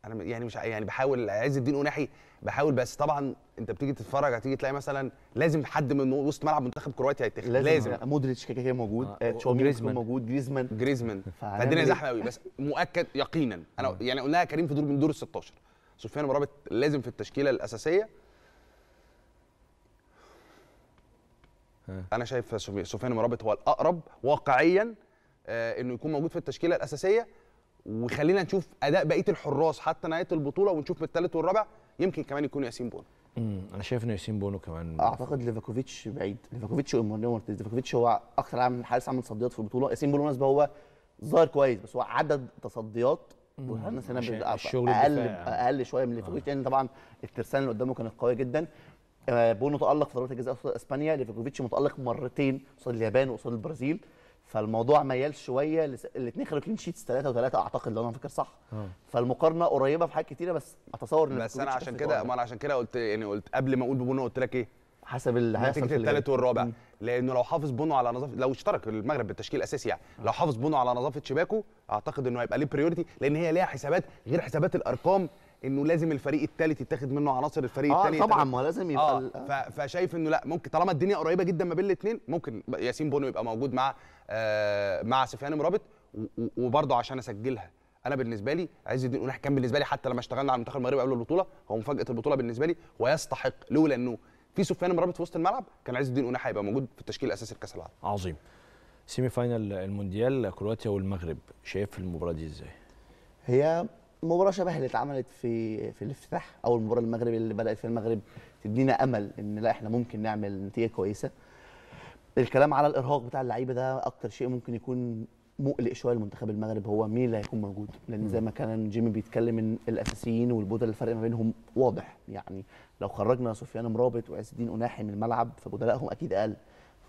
Speaker 5: انا يعني مش يعني بحاول عز الدين قناحي بحاول بس طبعا انت بتيجي تتفرج هتيجي تلاقي مثلا لازم حد من وسط ملعب منتخب كرواتيا هيتاخد لازم, لازم.
Speaker 4: مودريتش كده كده موجود آه. آه، جريزمان موجود جريزمان جريزمان فالدنيا إيه؟ زحمه
Speaker 5: قوي بس مؤكد يقينا انا آه. يعني قلناها كريم في دور من دور ال 16 سفيان مرابط لازم في التشكيله الاساسيه آه. انا شايف سفيان مرابط هو الاقرب واقعيا آه، انه يكون موجود في التشكيله الاساسيه وخلينا نشوف اداء بقيه الحراس حتى نهايه البطوله ونشوف من الثالث والرابع يمكن كمان يكون ياسين بونو
Speaker 1: انا شايف انه ياسين بونو كمان اعتقد ليفاكوفيتش بعيد ليفاكوفيتش
Speaker 4: ومارتينيز ليفاكوفيتش هو اكثر عامل حارس عمل تصديات في البطوله ياسين بونو بالمناسبه هو ظاهر كويس بس هو عدد تصديات وهنا سنه اقل اقل شويه من ليفاكوفيتش لان آه. يعني طبعا الترسانه اللي قدامه كانت قويه جدا آه، بونو تالق في ضربات الجزاء قصاد اسبانيا ليفاكوفيتش متالق مرتين قصاد اليابان وقصاد البرازيل فالموضوع ميال شويه لس... الاثنين خدوا كلين شيتس ثلاثه وثلاثه اعتقد لو انا فاكر صح آه. فالمقارنه قريبه في حاجات كتيره بس اتصور ان بس انا عشان كده ما انا عشان
Speaker 5: كده قلت يعني قلت قبل ما اقول بونو قلت لك ايه حسب اللي هيحصل الثالث والرابع م. لانه لو حافظ بونو على نظافه لو اشترك المغرب بالتشكيل الاساسي يعني لو حافظ بونو على نظافه شباكه اعتقد انه هيبقى ليه بريورتي لان هي ليها حسابات غير حسابات الارقام انه لازم الفريق الثالث يتاخد منه عناصر الفريق آه طبعا ما لازم آه، يبقى آه فشايف انه لا ممكن طالما الدنيا قريبه جدا ما بين الاثنين ممكن ياسين بونو يبقى موجود مع آه مع سفيان مرابط وبرده عشان اسجلها انا بالنسبه لي عز الدين قناح كان بالنسبه لي حتى لما اشتغلنا على المنتخب المغربي قبل البطوله هو مفاجاه البطوله بالنسبه لي ويستحق لولا انه في سفيان مرابط في وسط الملعب كان عز الدين قناح هيبقى موجود في
Speaker 1: التشكيل الاساسي لكاس العالم عظيم سيمي فاينل المونديال كرواتيا والمغرب شايف المباراه دي ازاي
Speaker 4: هي مباراه شبه اللي اتعملت في في الافتتاح او المباراه المغرب اللي بدات في المغرب تدينا امل ان لا احنا ممكن نعمل نتيجه كويسه الكلام على الارهاق بتاع اللعيبه ده اكتر شيء ممكن يكون مقلق شويه لمنتخب المغرب هو مين اللي هيكون موجود لان زي ما كان جيمي بيتكلم ان الاساسيين والبودل الفرق ما بينهم واضح يعني لو خرجنا سفيان مرابط وعز الدين اناحي من الملعب فبدلائهم اكيد اقل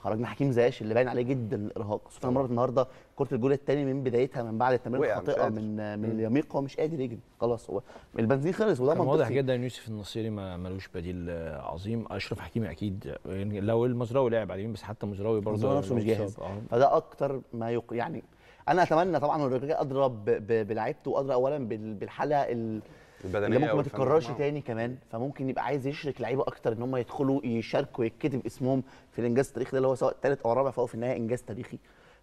Speaker 4: خرجنا حكيم زياش اللي باين عليه جدا الارهاق شفنا مره النهارده كره الجول الثاني من بدايتها من بعد التمرير الخاطئه من من اليميق هو مش قادر يجري خلاص هو البنزين خلص وده منطقي واضح
Speaker 1: جدا ان يوسف النصيري ما ملوش بديل عظيم اشرف حكيمي اكيد يعني لو المزراوي لعب على بس حتى المزراوي برضه نفسه مش جاهز آه.
Speaker 4: فده اكتر ما يق... يعني انا اتمنى طبعا ان الرجاء ادرى بلعيبته وادرى اولا بالحاله البدنيه اللي ممكن ما تتكررش تاني كمان فممكن يبقى عايز يشرك لعيبه اكتر ان هم يدخلوا يشاركوا يتكتب اسمهم في الانجاز التاريخي ده اللي هو سواء ثالث او رابع فهو في النهايه انجاز تاريخي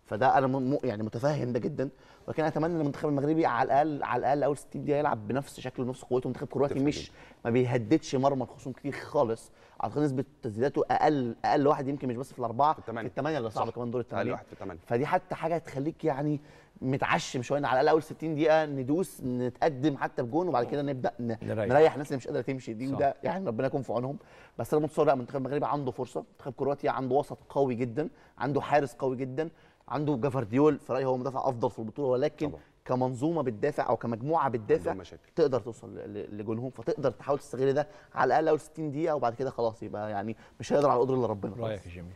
Speaker 4: فده انا م... يعني متفهم ده جدا ولكن اتمنى ان المنتخب المغربي على الاقل على الاقل اول 60 دقيقه يلعب بنفس شكله ونفس قوته منتخب كرواتي مش ما بيهددش مرمى الخصوم كتير خالص اعتقد نسبه تسديداته اقل اقل واحد يمكن مش بس في الاربعه في الثمانيه اللي صعب كمان دور الثمانيه فدي حتى حاجه تخليك يعني متعشم شويه على الاقل اول 60 دقيقه ندوس نتقدم حتى بجون وبعد كده نبدا نريح الناس اللي مش قادره تمشي دي صح. وده يعني ربنا يكون في عونهم بس انا متصور منتخب المغرب عنده فرصه منتخب كرواتيا عنده وسط قوي جدا عنده حارس قوي جدا عنده جافارديول في رايي هو مدافع افضل في البطوله ولكن طبعا. كمنظومه بتدافع او كمجموعه بتدافع تقدر توصل لجونهم فتقدر تحاول تستغل ده على الاقل اول 60 دقيقه وبعد كده خلاص يبقى يعني مش هيقدر على قدر الا ربنا
Speaker 1: رايك يا جميل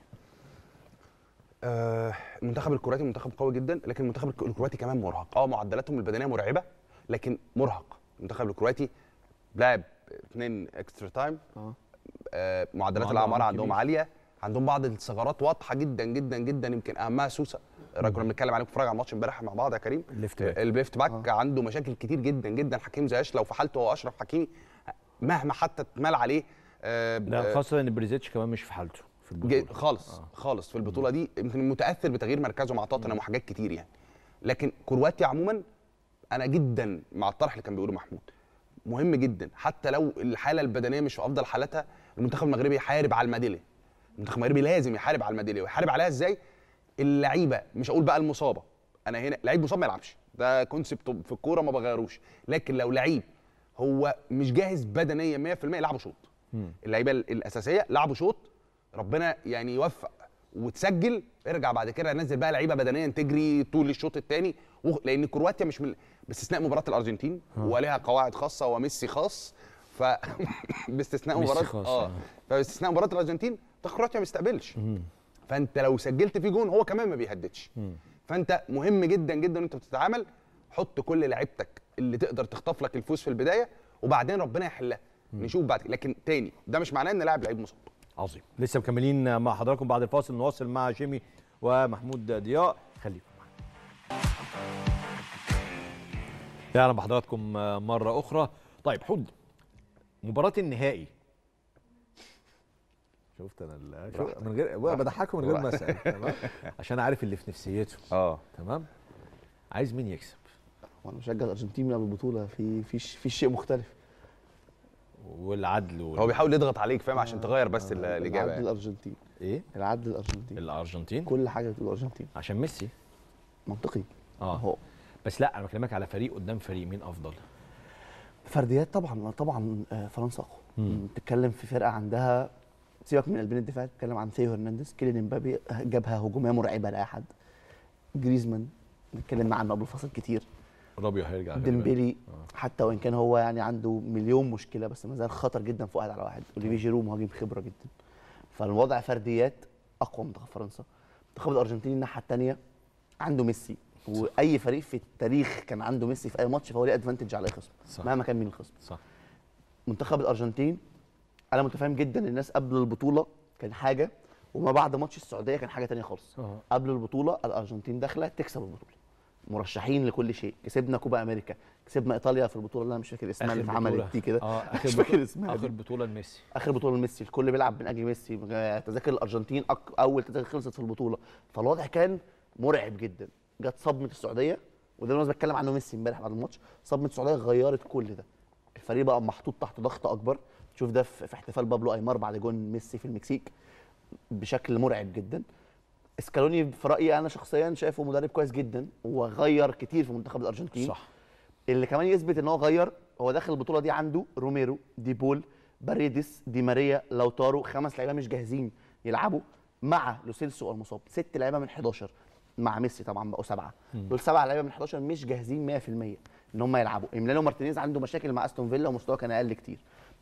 Speaker 5: آه، المنتخب الكرواتي منتخب قوي جدا لكن المنتخب الكرواتي كمان مرهق اه معدلاتهم البدنيه مرعبه لكن مرهق المنتخب الكرواتي لاعب اثنين اكسترا اه. تايم آه معدلات الاعمار عندهم عاليه عندهم بعض الثغرات واضحه جدا جدا جدا يمكن اهمها سوسه الراجل كنا بنتكلم عليه بنتفرج على الماتش امبارح مع بعض يا كريم البيفت باك باك آه. عنده مشاكل كتير جدا جدا حكيم زياش لو في حالته هو اشرف حكيمي مهما حتى اتمال عليه آه لا آه، خاصه ان بريزيتش كمان
Speaker 1: مش في حالته في البطوله
Speaker 5: خالص آه. خالص في البطوله دي يمكن متاثر بتغيير مركزه مع توتنهام وحاجات كتير يعني لكن كرواتيا عموما انا جدا مع الطرح اللي كان بيقوله محمود مهم جدا حتى لو الحاله البدنيه مش في افضل حالاتها المنتخب المغربي يحارب على الميداليه المنتخب المغربي لازم يحارب على الميداليه ويحارب عليها ازاي اللعيبه مش هقول بقى المصابه انا هنا لعيب مصاب ما يلعبش ده كونسبت في الكوره ما بغيروش لكن لو لعيب هو مش جاهز بدنيا 100% لعبه شوط اللعيبه الاساسيه لعبوا شوط ربنا يعني يوفق وتسجل ارجع بعد كده نزل بقى لعيبه بدنيا تجري طول الشوط الثاني و... لان كرواتيا مش من باستثناء مباراه الارجنتين ولها قواعد خاصه وميسي خاص ف [LAUGHS] باستثناء مباراه آه. اه فباستثناء مباراه الارجنتين كرواتيا ما بيستقبلش فانت لو سجلت فيه جون هو كمان ما بيهددش فانت مهم جدا جدا انت بتتعامل حط كل لعيبتك اللي تقدر تخطف لك الفوز في البدايه وبعدين ربنا يحلها نشوف
Speaker 1: بعد لكن تاني ده مش معناه ان لاعب لعيب مصاب عظيم لسه مكملين مع حضراتكم بعد الفاصل نواصل مع جيمي ومحمود ضياء خليكم اهلا بحضراتكم مره اخرى طيب حد مباراه النهائي شفت انا شفت من غير بضحكه من غير ما اسال [LAUGHS] تمام عشان عارف اللي في نفسيته اه تمام عايز مين يكسب
Speaker 4: وانا مشجع الارجنتين من قبل البطوله في في في شيء مختلف
Speaker 1: والعدل وال... هو بيحاول يضغط عليك فاهم عشان تغير بس آه، الاجابه العدل يعني. الارجنتين ايه العدل الارجنتين الارجنتين كل حاجه بتقول الارجنتين عشان ميسي منطقي اه هو. بس لا انا بكلمك على فريق قدام فريق مين افضل
Speaker 4: فرديات طبعا طبعا آه، فرنسا اقوى بتتكلم في فرقه عندها سيبك من قلبين الدفاع تتكلم عن ثيو هرنانديز كيلين امبابي جابها هجوميه مرعبه لاي حد جريزمان نتكلم عنه قبل الفاصل كتير
Speaker 1: رابيو هيرجع ديمبلي
Speaker 4: آه. حتى وان كان هو يعني عنده مليون مشكله بس ما زال خطر جدا في واحد على واحد اوليفي جيرو مهاجم خبره جدا فالوضع فرديات اقوى من منتخب فرنسا منتخب الارجنتين الناحيه الثانيه عنده ميسي واي فريق في التاريخ كان عنده ميسي في اي ماتش فهو ليه ادفانتج على اي خصم مهما كان مين الخصم صح منتخب الارجنتين انا متفاهم جدا الناس قبل البطوله كان حاجه وما بعد ماتش السعوديه كان حاجه ثانيه خالص قبل البطوله الارجنتين داخله تكسب البطوله مرشحين لكل شيء كسبنا كوبا امريكا كسبنا ايطاليا في البطوله اللي انا مش فاكر اسمها اللي اتعملت دي كده اه اخر مش فاكر اسمها اخر بطوله لميسي اخر بطوله لميسي الكل بيلعب من اجل ميسي تذاكر الارجنتين أك... اول تذاكر خلصت في البطوله فالوضع كان مرعب جدا جت صدمه السعوديه وده اللي انا بتكلم عنه ميسي امبارح بعد الماتش صدمه السعوديه غيرت كل ده الفريق بقى محطوط تحت ضغط اكبر تشوف ده في احتفال بابلو ايمار بعد جون ميسي في المكسيك بشكل مرعب جدا اسكالوني في رايي انا شخصيا شايفه مدرب كويس جدا وغير كتير في منتخب الارجنتين صح اللي كمان يثبت ان هو غير هو داخل البطوله دي عنده روميرو دي بول باريديس دي ماريا لوتارو خمس لعيبه مش جاهزين يلعبوا مع لوسيلسو المصاب ست لعيبه من 11 مع ميسي طبعا بقوا سبعه دول سبعه لعيبه من 11 مش جاهزين 100% ان هم يلعبوا ايميلانو مارتينيز عنده مشاكل مع استون فيلا ومستواه كان اقل كتير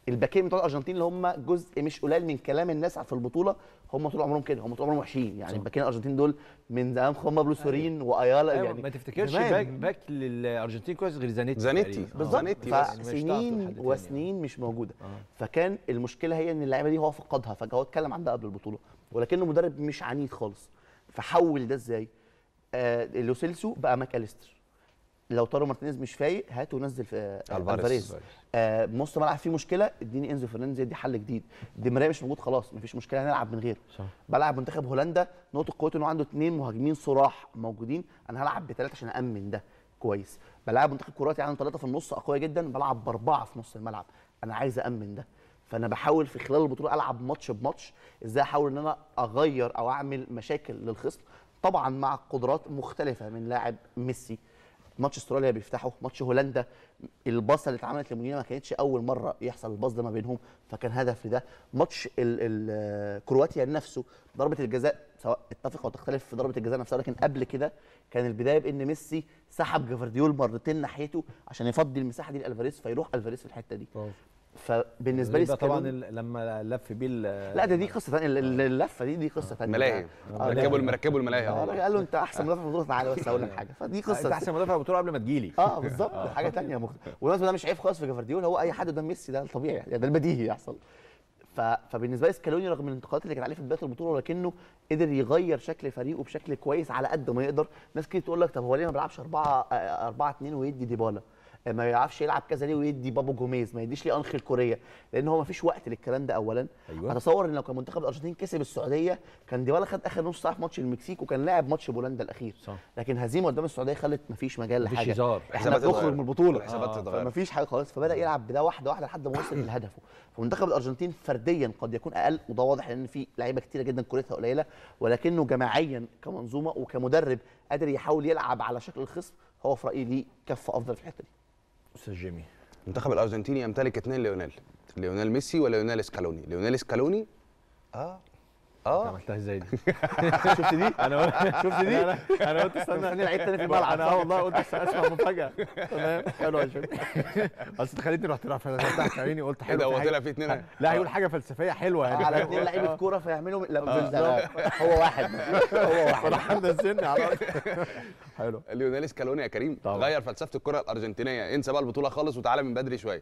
Speaker 4: الباكين بتوع الارجنتين اللي هم جزء مش قليل من كلام الناس في البطوله هم طول عمرهم كده هم طول عمرهم وحشين يعني الباكين الارجنتين دول من زمان هم بلو سورين أيوة. وايالا أيوة. يعني ما تفتكرش باك باك
Speaker 1: للارجنتين كويس غير زانيتي زانيتي آه. بالظبط فسنين يعني. وسنين مش موجوده آه.
Speaker 4: فكان المشكله هي ان اللعيبه دي هو فقدها فهو اتكلم عنها قبل البطوله ولكنه مدرب مش عنيد خالص فحول ده ازاي؟ آه لوسيلسو بقى ماكاليستر لو تارو مارتينيز مش فايق هاته ونزل في آه، الفاريز آه نص ملعب فيه مشكله اديني انزو فرنانديز دي حل جديد ديماريا مش موجود خلاص مفيش مشكله هنلعب من غيره بلعب منتخب هولندا نقطه قوته انه عنده اثنين مهاجمين صراح موجودين انا هلعب بثلاثه عشان امن ده كويس بلعب منتخب كرواتيا عنده ثلاثه في النص اقوياء جدا بلعب باربعه في نص الملعب انا عايز امن ده فانا بحاول في خلال البطوله العب ماتش بماتش ازاي احاول ان انا اغير او اعمل مشاكل للخصم طبعا مع قدرات مختلفه من لاعب ميسي ماتش استراليا بيفتحوا ماتش هولندا الباصه اللي اتعملت لمونينا ما كانتش اول مره يحصل الباص ده ما بينهم فكان هدف لده ماتش كرواتيا نفسه ضربه الجزاء سواء اتفق او تختلف في ضربه الجزاء نفسها لكن قبل كده كان البدايه بان ميسي سحب جفارديول مرتين ناحيته عشان يفضي المساحه دي لالفاريز فيروح الفاريز في الحته دي فبالنسبه لي طبعا لما لف
Speaker 1: بيه لا ده
Speaker 4: دي قصه ثانيه اللفه دي دي قصه ثانيه ملاهي مركبوا مركبوا الملاهي اه, آه، قال له انت احسن مدافع في البطوله تعالى بس اقول لك حاجه فدي قصه آه، انت احسن
Speaker 1: مدافع في البطوله قبل ما
Speaker 4: تجيلي اه بالظبط آه. حاجه ثانيه مخ... والناس ده مش عيب خالص في جافارديول هو اي حد قدام ميسي ده يعني ده البديهي يحصل فبالنسبه لي سكالوني رغم الانتقادات اللي كانت عليه في بدايه البطوله ولكنه قدر يغير شكل فريقه بشكل كويس على قد ما يقدر ناس كتير تقول لك طب هو ليه ما بيلعبش 4 4 2 ويدي ديبالا ما يعرفش يلعب كذا ليه ويدي بابو جوميز ما يديش ليه انخيل كوريا لان هو ما فيش وقت للكلام ده اولا أيوة. اتصور ان لو كان منتخب الارجنتين كسب السعوديه كان ديبالا خد اخر نص ساعه في ماتش المكسيك وكان لاعب ماتش بولندا الاخير صح. لكن هزيمه قدام السعوديه خلت ما فيش مجال لحاجه مفيش هزار احنا بنخرج من البطوله آه. ما فيش حاجه خالص فبدا يلعب بده واحده واحده لحد ما وصل لهدفه فمنتخب الارجنتين فرديا قد يكون اقل وده واضح لان في لعيبه كتيره جدا كورتها قليله ولكنه جماعيا كمنظومه وكمدرب قادر يحاول يلعب على شكل الخصم هو في رايي ليه كف افضل في الحته دي
Speaker 5: استاذ جيمي المنتخب الارجنتيني يمتلك اثنين ليونيل ليونيل ميسي وليونيل سكالوني ليونيل سكالوني اه اه عملتها ازاي دي؟ شفت
Speaker 1: دي؟ انا شفت دي؟ انا قلت استنى
Speaker 5: انا لعيب تاني في الملعب انا اه والله قلت اسمع [LAUGHS]
Speaker 4: مفاجاه تمام حلو يا شيخ
Speaker 1: اصل تخيلتني رحت رافع تحت عيني قلت إيه حلو ده هو طلع في اتنين لا هيقول حاجه فلسفيه حلوه يعني على اتنين لعيبه آه.
Speaker 4: كوره فيعملوا آه. هو واحد
Speaker 5: هو واحد راح السن على حلو ليونيل سكالوني يا كريم غير فلسفه الكره الارجنتينيه انسى بقى البطوله خالص وتعالى من بدري شويه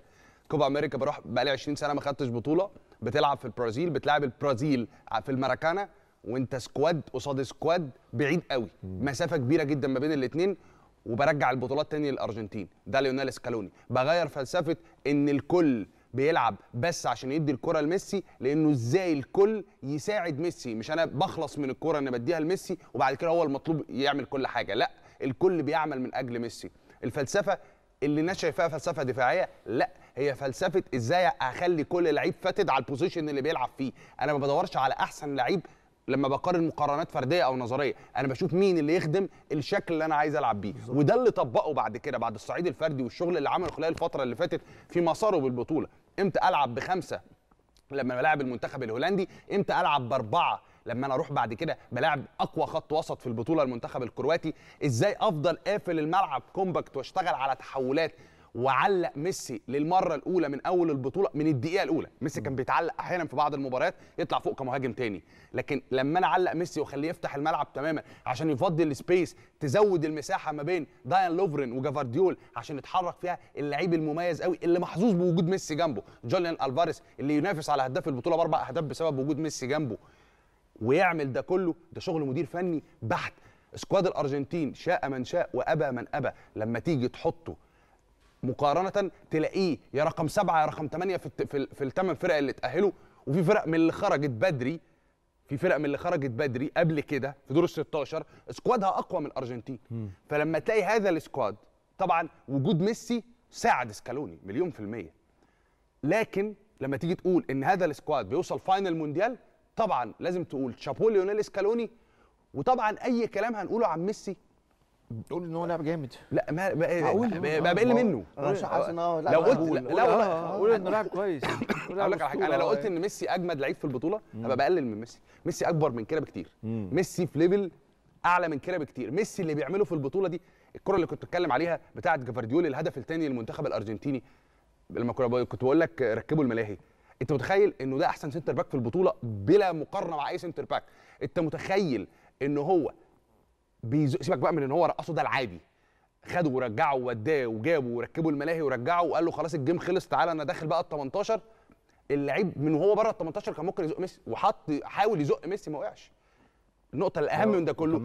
Speaker 5: كوبا امريكا بروح بقالي 20 سنه ما خدتش بطوله بتلعب في البرازيل بتلعب البرازيل في الماراكانا وانت سكواد قصاد سكواد بعيد قوي مسافه كبيره جدا ما بين الاثنين وبرجع البطولات تاني للارجنتين ده ليونيل سكالوني بغير فلسفه ان الكل بيلعب بس عشان يدي الكره لميسي لانه ازاي الكل يساعد ميسي مش انا بخلص من الكره انا بديها لميسي وبعد كده هو المطلوب يعمل كل حاجه لا الكل بيعمل من اجل ميسي الفلسفه اللي الناس شايفاها فلسفه دفاعيه لا هي فلسفه ازاي اخلي كل لعيب فاتد على البوزيشن اللي بيلعب فيه انا ما بدورش على احسن لعيب لما بقارن مقارنات فرديه او نظريه انا بشوف مين اللي يخدم الشكل اللي انا عايز العب بيه بالزبط. وده اللي طبقه بعد كده بعد الصعيد الفردي والشغل اللي عمله خلال الفتره اللي فاتت في مساره بالبطوله امتى العب بخمسه لما بلاعب المنتخب الهولندي امتى العب باربعه لما انا اروح بعد كده بلاعب اقوى خط وسط في البطوله المنتخب الكرواتي ازاي افضل قافل الملعب كومباكت واشتغل على تحولات وعلق ميسي للمره الاولى من اول البطوله من الدقيقه الاولى ميسي كان بيتعلق احيانا في بعض المباريات يطلع فوق كمهاجم تاني لكن لما انا علق ميسي واخليه يفتح الملعب تماما عشان يفضي السبيس تزود المساحه ما بين دايان لوفرين وجافارديول عشان يتحرك فيها اللعيب المميز قوي اللي محظوظ بوجود ميسي جنبه جوليان الفاريز اللي ينافس على هداف البطوله باربع اهداف بسبب وجود ميسي جنبه ويعمل ده كله ده شغل مدير فني بحت سكواد الارجنتين شاء من شاء وابى من ابى لما تيجي تحطه مقارنه تلاقيه يا رقم سبعه يا رقم ثمانيه في في, في الثمان فرق اللي اتاهلوا وفي فرق من اللي خرجت بدري في فرق من اللي خرجت بدري قبل كده في دور ال 16 سكوادها اقوى من الارجنتين فلما تلاقي هذا السكواد طبعا وجود ميسي ساعد سكالوني مليون في الميه لكن لما تيجي تقول ان هذا السكواد بيوصل فاينل مونديال طبعا لازم تقول شابو ليونيل اسكالوني وطبعا اي كلام هنقوله عن ميسي تقول ان هو لاعب جامد لا ما بقى بقل منه انا مش حاسس ان هو لو قلت لا قول انه لاعب
Speaker 1: كويس [COUGHS] اقول
Speaker 5: لك على حاجه انا لو قلت ان ميسي اجمد لعيب في البطوله هبقى بقلل من ميسي ميسي اكبر من كده بكتير ميسي في ليفل اعلى من كده بكتير ميسي اللي بيعمله في البطوله دي الكره اللي كنت بتكلم عليها بتاعه جافارديول الهدف الثاني للمنتخب الارجنتيني لما كنت بقول لك ركبوا الملاهي انت متخيل انه ده احسن سنتر باك في البطوله بلا مقارنه مع اي سنتر باك انت متخيل ان هو بيزق سيبك بقى من ان هو رقصه ده العادي خده ورجعه ووداه وجابه وركبه الملاهي ورجعه وقال له خلاص الجيم خلص تعالى انا داخل بقى ال 18 اللعيب من وهو بره ال 18 كان ممكن يزق ميسي وحط حاول يزق ميسي ما وقعش النقطه الاهم أيوة، من ده كله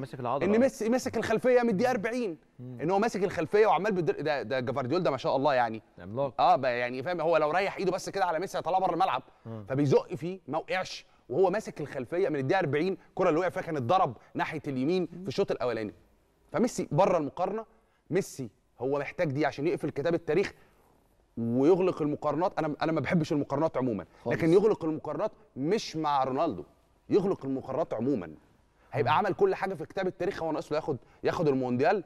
Speaker 5: ان ميسي ماسك الخلفيه من الدقيقه 40 ان هو ماسك الخلفيه وعمال بدر... ده, ده جافارديول ده ما شاء الله يعني عملاق اه يعني فاهم هو لو ريح ايده بس كده على ميسي هيطلعه بره الملعب فبيزق فيه ما وقعش وهو ماسك الخلفيه من الدقيقه 40 الكره اللي وقع فيها كانت ضرب ناحيه اليمين في الشوط الاولاني فميسي بره المقارنه ميسي هو محتاج دي عشان يقفل كتاب التاريخ ويغلق المقارنات انا انا ما بحبش المقارنات عموما خلص. لكن يغلق المقارنات مش مع رونالدو يغلق المقارنات عموما هيبقى عمل كل حاجه في كتاب التاريخ هو ناقصه ياخد ياخد المونديال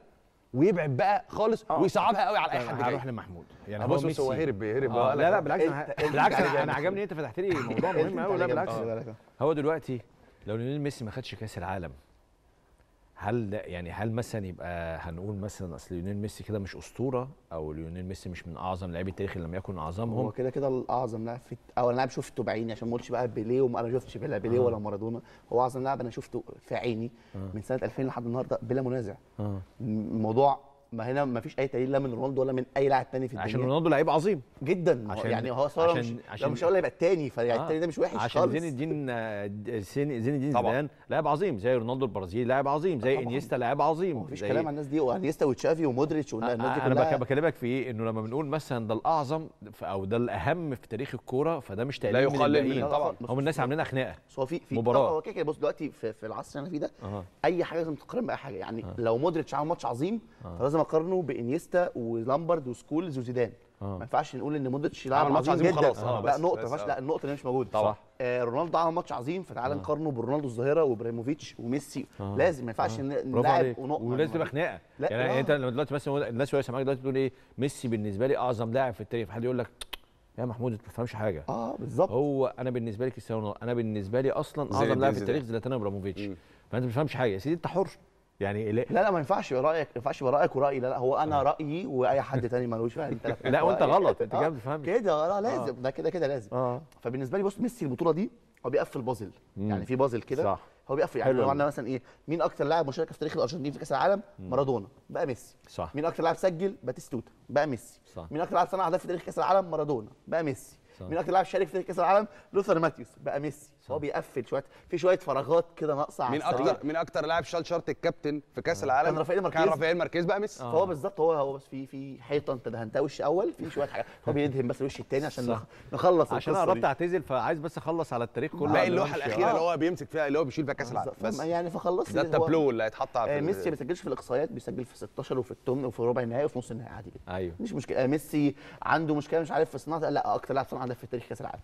Speaker 5: ويبعد بقى خالص أوه. ويصعبها قوي على اي حد جاي هروح
Speaker 1: لمحمود يعني هو بص هو هرب هرب لا لا بالعكس انت بالعكس انت انا عجبني انت فتحت لي موضوع مهم قوي لا بالعكس هو دلوقتي لو ليونيل ميسي ما خدش كاس العالم هل يعني هل مثلا يبقى هنقول مثلا اصل ليونيل ميسي كده مش اسطوره او ليونيل ميسي مش من اعظم لاعبي التاريخ لم يكن اعظمهم هو كده
Speaker 4: كده الاعظم لاعب في او لاعب شفته بعيني عشان ما اقولش بقى بيليه وما انا شفتش بيليه بيليه آه. ولا مارادونا هو اعظم لاعب انا شفته في عيني آه. من سنه 2000 لحد النهارده بلا منازع آه. الموضوع ما هنا ما فيش اي تقليل لا من رونالدو ولا من اي لاعب تاني في الدنيا عشان رونالدو لعيب عظيم جدا عشان يعني هو صار عشان مش عشان مش هقول هيبقى آه.
Speaker 1: التاني فالتاني آه ده مش وحش عشان خالص عشان زين الدين آه، زين الدين زيدان لاعب عظيم زي رونالدو البرازيلي لاعب عظيم زي آه، انيستا لاعب عظيم مفيش كلام عن
Speaker 4: الناس دي وانيستا وتشافي ومودريتش والناس دي كلها انا
Speaker 1: بكلمك في ايه انه لما بنقول مثلا ده الاعظم او ده الاهم في تاريخ الكوره فده مش تقليل لا يقلل من طبعا هم الناس عاملينها خناقه هو في في مباراه
Speaker 4: هو كده بص دلوقتي في العصر اللي انا فيه ده اي حاجه لازم تقارن باي حاجه يعني لو مودريتش عمل ماتش عظيم فلازم لازم اقارنه بانيستا ولامبرد وسكولز وزيدان آه. ما ينفعش نقول ان مودريتش لعب ماتش عظيم خلاص آه لا نقطه بس, آه. لا النقطه اللي مش موجوده طبعا آه رونالدو عمل ماتش عظيم فتعال آه. نقارنه برونالدو الظاهره وابراهيموفيتش وميسي
Speaker 1: آه. لازم ما ينفعش آه. نلاعب ونقطه ولازم تبقى خناقه يعني آه. انت لما دلوقتي مثلا الناس وهي سامعاك دلوقتي بتقول ايه ميسي بالنسبه لي اعظم لاعب في التاريخ حد يقول لك يا محمود انت ما بتفهمش حاجه اه بالظبط هو انا بالنسبه لي كريستيانو انا بالنسبه لي اصلا اعظم لاعب في التاريخ زلاتان ابراهيموفيتش فانت ما تفهمش حاجه يا سيدي انت حر يعني لا لا ما ينفعش رايك ما ينفعش رايك ورايي لا لا هو انا آه. رايي
Speaker 4: واي حد تاني ملوش فيها انت [LAUGHS] لا وانت غلط انت آه. كده بتفهم كده آه، لا لازم ده كده كده لازم فبالنسبه لي بص ميسي البطوله دي هو بيقفل بازل يعني في بازل كده هو بيقفل يعني لو عندنا مثلا ايه مين اكتر لاعب مشاركه في تاريخ الارجنتين في كاس العالم مارادونا بقى ميسي صح مين اكتر لاعب سجل باتيستوتا بقى ميسي صح. مين اكتر لاعب صنع اهداف في تاريخ كاس العالم مارادونا بقى ميسي صح. مين اكتر لاعب شارك في تاريخ كاس العالم لوثر ماتيوس بقى ميسي هو آه. بيقفل شويه في شويه فراغات كده ناقصه على مين اكتر
Speaker 5: مين اكتر لاعب شال شرط الكابتن في كاس آه. العالم كان رافائيل ماركيز كان رافائيل ماركيز بقى ميسي آه. فهو
Speaker 4: بالظبط هو هو بس في في حيطه انت دهنتها وش اول في شويه حاجات هو بيدهن بس الوش الثاني عشان صح. نخلص عشان انا قربت
Speaker 1: اعتزل فعايز بس اخلص على التاريخ كله باقي اللوحه الاخيره اللي آه. هو
Speaker 4: بيمسك فيها اللي هو بيشيل فيها كاس العالم يعني بس يعني فخلصت ده التابلو اللي هيتحط على ميسي ما بيسجلش في الاقصائيات بيسجل في 16 وفي الثمن وفي ربع النهائي وفي نص النهائي عادي جدا ايوه مش مشكله ميسي عنده مشكله مش عارف في صناعه لا اكتر لاعب صناعه في تاريخ كاس العالم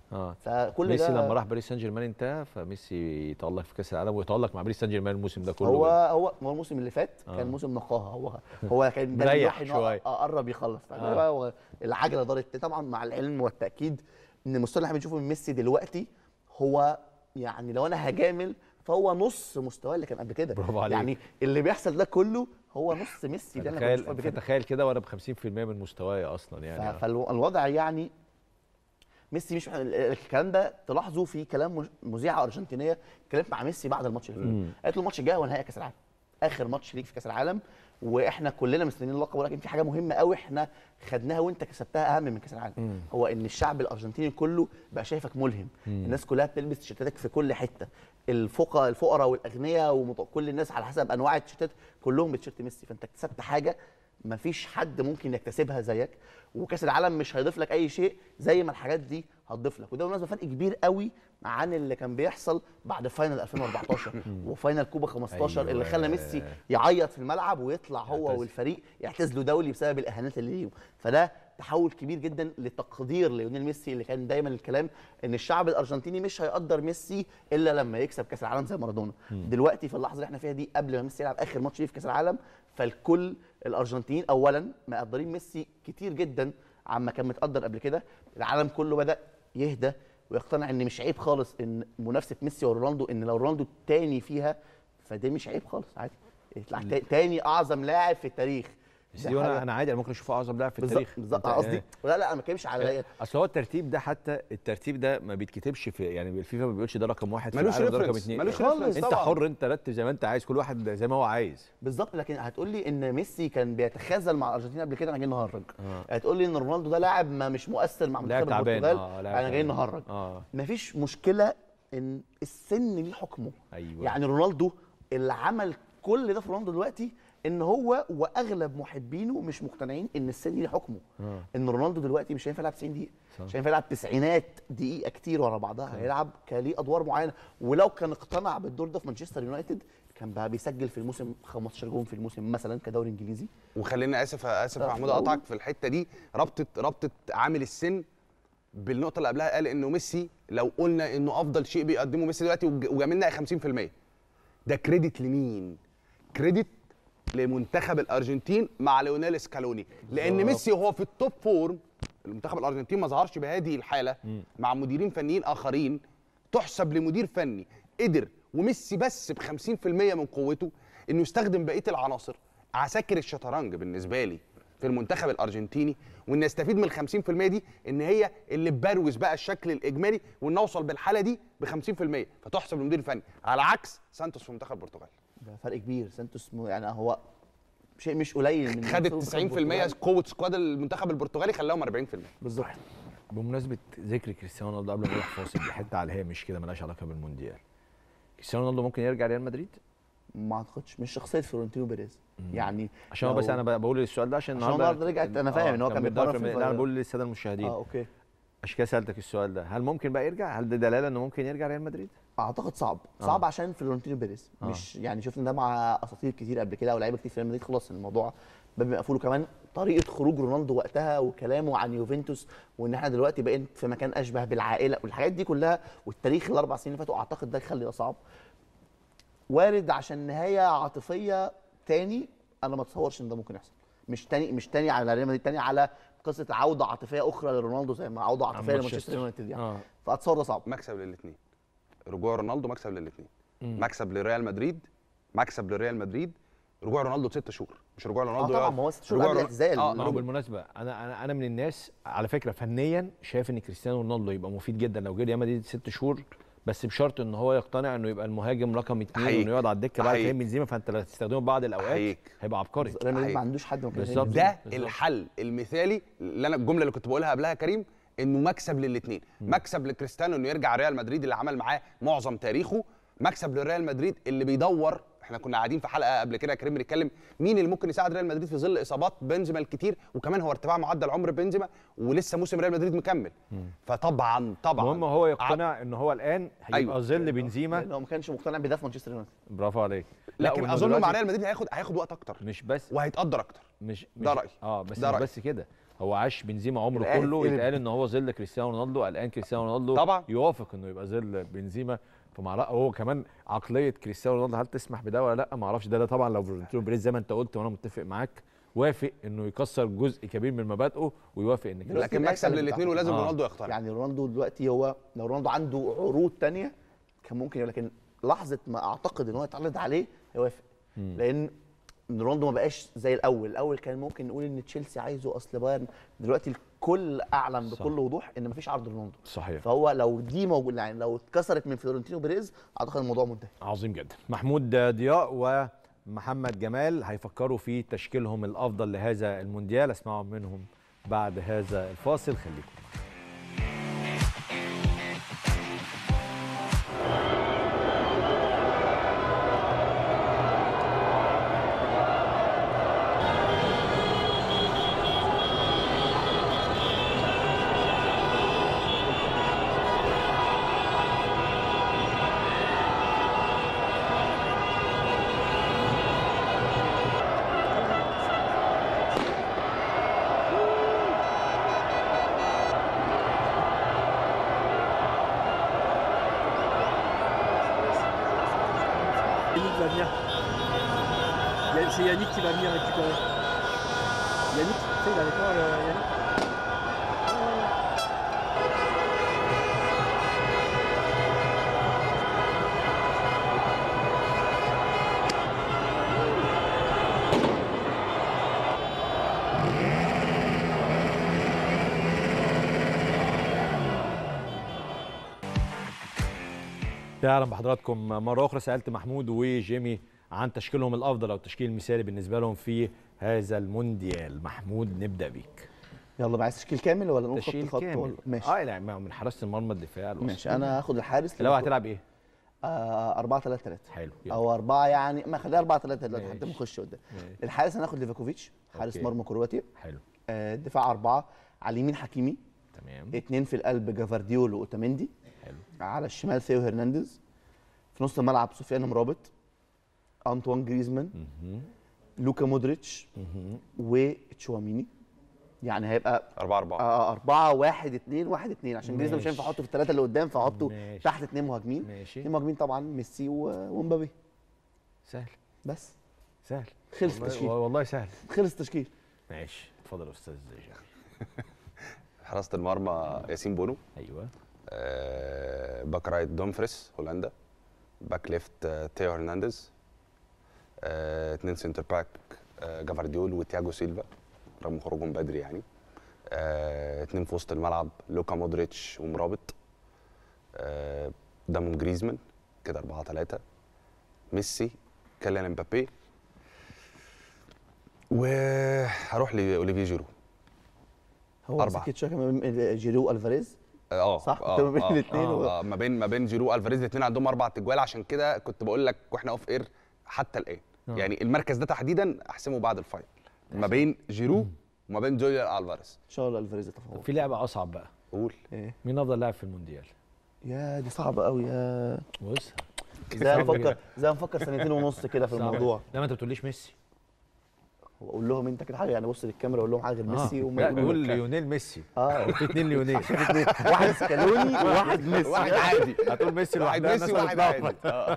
Speaker 1: فكل ده ميسي لما راح باريس سان جيرمان انت فميسي يتالق في كاس العالم ويتالق مع باريس سان جيرمان الموسم ده كله هو
Speaker 4: يعني. هو هو الموسم اللي فات آه. كان موسم نقاهه هو [LAUGHS] هو كان مريح شويه آه، قرب يخلص آه. العجله دارت طبعا مع العلم والتاكيد ان المستوى اللي احنا بنشوفه من ميسي دلوقتي هو يعني لو انا هجامل فهو نص مستواه اللي كان قبل كده برافو عليك يعني اللي بيحصل ده كله هو نص ميسي ده اللي انا كنت
Speaker 1: تخيل كده وانا ب 50% من مستواي اصلا يعني فالوضع يعني ميسي مش الكلام
Speaker 4: ده تلاحظوا في كلام مذيعه ارجنتينيه اتكلمت مع ميسي بعد الماتش اللي فات قالت له الماتش الجاي هو نهائي كاس العالم اخر ماتش ليك في كاس العالم واحنا كلنا مستنيين اللقب ولكن في حاجه مهمه قوي احنا خدناها وانت كسبتها اهم من كاس العالم هو ان الشعب الارجنتيني كله بقى شايفك ملهم مم. الناس كلها بتلبس تيشيرتاتك في كل حته الفقراء الفقراء والاغنياء وكل الناس على حسب انواع التيشيرتات كلهم بتيشيرت ميسي فانت اكتسبت حاجه مفيش حد ممكن يكتسبها زيك وكاس العالم مش هيضيف لك اي شيء زي ما الحاجات دي هتضيف لك وده بالمناسبه فرق كبير قوي عن اللي كان بيحصل بعد فاينل 2014 وفاينل كوبا 15 أيوة اللي خلى ميسي يعيط في الملعب ويطلع هو والفريق يعتزلوا دولي بسبب الاهانات اللي ليهم فده تحول كبير جدا لتقدير ليونيل ميسي اللي كان دايما الكلام ان الشعب الارجنتيني مش هيقدر ميسي الا لما يكسب كاس العالم زي مارادونا دلوقتي في اللحظه اللي احنا فيها دي قبل ما ميسي يلعب اخر ماتش ليه في كاس العالم فالكل الارجنتين اولا مقدرين ميسي كتير جدا عما كان متقدر قبل كده العالم كله بدا يهدى ويقتنع ان مش عيب خالص ان منافسه ميسي ورونالدو ان لو رونالدو تاني فيها فده مش عيب خالص عادي تاني اعظم لاعب في التاريخ دي وانا انا عادي انا ممكن اشوفه
Speaker 1: اعظم لاعب في التاريخ بالظبط قصدي يعني
Speaker 4: لا لا انا ما بتكلمش على يعني
Speaker 1: اصل هو الترتيب ده حتى الترتيب ده ما بيتكتبش في يعني الفيفا ما بيقولش ده رقم واحد ملوش في ده رقم اثنين ملوش خالص انت حر انت رتب زي ما انت عايز كل واحد زي ما هو عايز
Speaker 4: بالظبط لكن هتقول لي ان ميسي كان بيتخاذل مع الارجنتين قبل كده انا جاي نهرج آه. هتقول لي ان رونالدو ده لاعب ما مش مؤثر مع منتخب البرتغال آه انا جاي نهرج آه. مفيش مشكله ان السن ليه حكمه أيوة. يعني رونالدو اللي عمل كل ده في رونالدو دلوقتي ان هو واغلب محبينه مش مقتنعين ان السن ليه حكمه آه. ان رونالدو دلوقتي مش هينفع يلعب 90 دقيقه صح. مش هينفع يلعب تسعينات دقيقه كتير ورا بعضها هيلعب كليه ليه ادوار معينه ولو كان اقتنع بالدور ده في مانشستر يونايتد كان
Speaker 5: بقى بيسجل في الموسم 15 جون في الموسم مثلا كدوري انجليزي وخلينا اسف آه، اسف يا محمود آه. اقطعك في الحته دي ربطت ربطت عامل السن بالنقطه اللي قبلها قال انه ميسي لو قلنا انه افضل شيء بيقدمه ميسي دلوقتي وجاملنا 50% ده كريدت لمين؟ كريدت لمنتخب الارجنتين مع ليونيل سكالوني لان ميسي وهو في التوب فورم المنتخب الارجنتين ما ظهرش بهذه الحاله مع مديرين فنيين اخرين تحسب لمدير فني قدر وميسي بس ب 50% من قوته انه يستخدم بقيه العناصر عساكر الشطرنج بالنسبه لي في المنتخب الارجنتيني وان استفيد من ال 50% دي ان هي اللي تبروز بقى الشكل الاجمالي وان اوصل بالحاله دي ب 50% فتحسب للمدير الفني على عكس سانتوس في منتخب البرتغال ده فرق كبير سانتوس يعني هو شيء مش قليل من خدت 90% قوه سكواد المنتخب البرتغالي خلاهم 40%
Speaker 1: بالظبط بمناسبه ذكر كريستيانو رونالدو قبل ما نروح فاصل حته على مش كده مالهاش علاقه بالمونديال كريستيانو رونالدو ممكن يرجع ريال مدريد؟
Speaker 4: ما اعتقدش مش شخصيه فلورنتينو بيريز يعني عشان بس
Speaker 1: انا بقول السؤال ده عشان النهارده رجعت انا فاهم ان هو آه، كان بيتدرب انا بقول للساده المشاهدين اه اوكي عشان كده سالتك السؤال ده هل ممكن بقى يرجع هل ده دلاله انه ممكن يرجع ريال مدريد؟ اعتقد صعب آه. صعب آه.
Speaker 4: عشان فلورنتينو بيريز آه. مش يعني شفنا ده مع اساطير كتير قبل كده ولاعيبه كتير في ريال مدريد خلاص الموضوع باب مقفول وكمان طريقه خروج رونالدو وقتها وكلامه عن يوفنتوس وان احنا دلوقتي بقينا في مكان اشبه بالعائله والحاجات دي كلها والتاريخ الاربع سنين اللي فاتوا اعتقد ده يخلي ده صعب وارد عشان نهايه عاطفيه تاني انا ما اتصورش ان ده ممكن يحصل مش تاني مش تاني على ريال مدريد تاني على قصه عوده عاطفيه اخرى لرونالدو زي ما عوده عاطفيه لمانشستر يونايتد يعني
Speaker 5: آه. فاتصور ده صعب مكسب للاثنين رجوع رونالدو مكسب للاثنين مكسب لريال مدريد مكسب لريال مدريد رجوع رونالدو ست شهور مش رجوع رونالدو اه طبعا ما هو ست شهور قبل اه
Speaker 1: بالمناسبه انا انا انا من الناس على فكره فنيا شايف ان كريستيانو رونالدو يبقى مفيد جدا لو جه ريال مدريد ست شهور بس بشرط ان هو يقتنع انه يبقى المهاجم رقم اثنين وانه يقعد على الدكه بعد كريم بنزيما فانت لو هتستخدمه بعض الاوقات هيبقى عبقري ما عندوش حد ممكن ده
Speaker 5: الحل المثالي اللي انا الجمله اللي كنت بقولها قبلها كريم انه مكسب للاثنين مكسب لكريستيانو انه يرجع ريال مدريد اللي عمل معاه معظم تاريخه مكسب لريال مدريد اللي بيدور احنا كنا قاعدين في حلقه قبل كده كريم بنتكلم مين اللي ممكن يساعد ريال مدريد في ظل اصابات بنزيما الكتير وكمان هو ارتفاع معدل عمر بنزيما ولسه موسم ريال مدريد مكمل فطبعا طبعا المهم هو
Speaker 1: يقتنع ان هو الان هيبقى أيوة. ظل بنزيما لو ما كانش مقتنع بده في مانشستر يونايتد برافو عليك لكن اظن مع ريال مدريد هياخد هياخد وقت اكتر مش بس وهيتقدر اكتر مش, مش ده رايي اه بس ده رأي. بس كده هو عاش بنزيما عمره كله يتقال ان هو ظل كريستيانو رونالدو الان كريستيانو رونالدو طبعا يوافق انه يبقى ظل بنزيما فما هو كمان عقليه كريستيانو رونالدو هل تسمح بده ولا لا ما اعرفش ده, ده طبعا لو فلورنتينو بريز زي ما انت قلت وانا متفق معاك وافق انه يكسر جزء كبير من مبادئه ويوافق ان كده لكن مكسب للاثنين ولازم آه. رونالدو
Speaker 4: يختار يعني رونالدو دلوقتي هو لو رونالدو عنده عروض ثانيه كان ممكن لكن لحظه ما اعتقد ان هو يتعرض عليه يوافق لان ان رونالدو ما بقاش زي الاول الاول كان ممكن نقول ان تشيلسي عايزه اصل بايرن دلوقتي الكل اعلن صح. بكل وضوح ان مفيش عرض رونالدو صحيح فهو لو دي
Speaker 1: موجود يعني لو اتكسرت من فلورنتينو بيريز اعتقد الموضوع منتهي عظيم جدا محمود ضياء ومحمد جمال هيفكروا في تشكيلهم الافضل لهذا المونديال اسمعوا منهم بعد هذا الفاصل خليكم اهلا بحضراتكم مره اخرى سالت محمود وجيمي عن تشكيلهم الافضل او التشكيل المثالي بالنسبه لهم في هذا المونديال محمود نبدا بيك
Speaker 4: يلا بقى تشكيل كامل ولا نقول خط كامل. ماشي اه
Speaker 1: يعني من حراسه المرمى الدفاع
Speaker 6: ماشي
Speaker 4: انا هاخد الحارس لو هتلعب ايه؟ 4 3 3 حلو يلا. او 4 يعني ما خليها 4 3 3 حتى ما نخش قدام الحارس هناخد ليفاكوفيتش حارس مرمى كرواتي حلو الدفاع آه اربعه على اليمين حكيمي تمام اثنين في القلب جافارديول واوتاميندي حلو على الشمال ثيو هرنانديز في نص الملعب سفيان مرابط انطوان جريزمان لوكا مودريتش وتشواميني يعني هيبقى 4 4 اه 4 1 2 1 2 عشان جريزمان مش هينفع احطه في الثلاثه اللي قدام فاحطه تحت اثنين مهاجمين اثنين مهاجمين طبعا ميسي ومبابي سهل
Speaker 1: بس سهل
Speaker 4: خلص والله والله سهل خلص التشكيل
Speaker 1: ماشي اتفضل يا استاذ
Speaker 2: جابر
Speaker 5: [LAUGHS]
Speaker 1: حراسه المرمى ياسين بونو ايوه
Speaker 5: آه، باك رايت دومفريس هولندا باك ليفت آه، تيو هرنانديز اثنين آه، سنتر باك جافارديول وتياجو سيلفا رغم خروجهم بدري يعني اثنين في وسط الملعب لوكا مودريتش ومرابط دامون جريزمان كده 4 3 ميسي كيليان امبابي وهروح لاوليفي جيرو
Speaker 4: هو أربعة. سكه جيرو الفاريز
Speaker 5: اه صح آه ما بين الاثنين آه آه،, آه ما بين ما بين جيرو الفاريز الاثنين عندهم اربع تجوال عشان كده كنت بقول لك واحنا اوف اير حتى الان آه. يعني المركز ده تحديدا احسمه بعد الفاينل ما بين جيرو وما بين
Speaker 1: جوليان الفاريز ان شاء الله الفاريز يتفوق في لعبه اصعب بقى قول إيه؟ مين افضل لاعب في المونديال
Speaker 4: يا دي صعبه قوي يا بص زي ما نفكر زي ما نفكر سنتين ونص كده في الموضوع
Speaker 1: لا ما انت بتقوليش ميسي
Speaker 4: واقول لهم انت كده حاجه يعني بص للكاميرا واقول لهم حاجه غير آه. ميسي آه. لا بيقول
Speaker 1: ليونيل ميسي اه [LAUGHS] في اثنين [LAUGHS] ليونيل واحد سكالوني وواحد [LAUGHS] ميسي واحد عادي هتقول ميسي لوحدها واحد ميسي واحد عادي آه.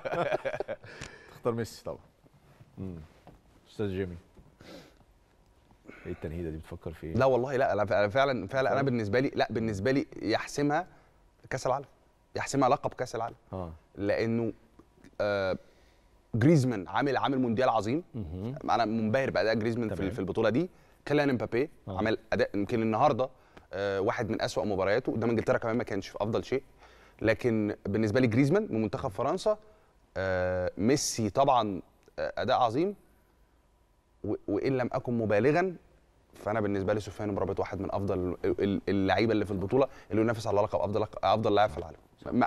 Speaker 1: تختار ميسي طبعا استاذ جيمي ايه التنهيده دي بتفكر في ايه؟ لا والله
Speaker 5: لا انا فعلا فعلا انا بالنسبه لي لا بالنسبه لي يحسمها كاس العالم يحسمها لقب كاس العالم اه لانه آه جريزمان عامل عامل مونديال عظيم انا منبهر باداء جريزمان في, في البطوله دي كيليان امبابي آه. عمل اداء يمكن النهارده آه واحد من اسوا مبارياته قدام انجلترا كمان ما كانش في افضل شيء لكن بالنسبه لي جريزمان من منتخب فرنسا آه ميسي طبعا آه، اداء عظيم وان لم اكن مبالغا فانا بالنسبه لي سفيان مرابط واحد من افضل اللعيبه اللي في البطوله اللي ينافس على لقب افضل افضل لاعب في العالم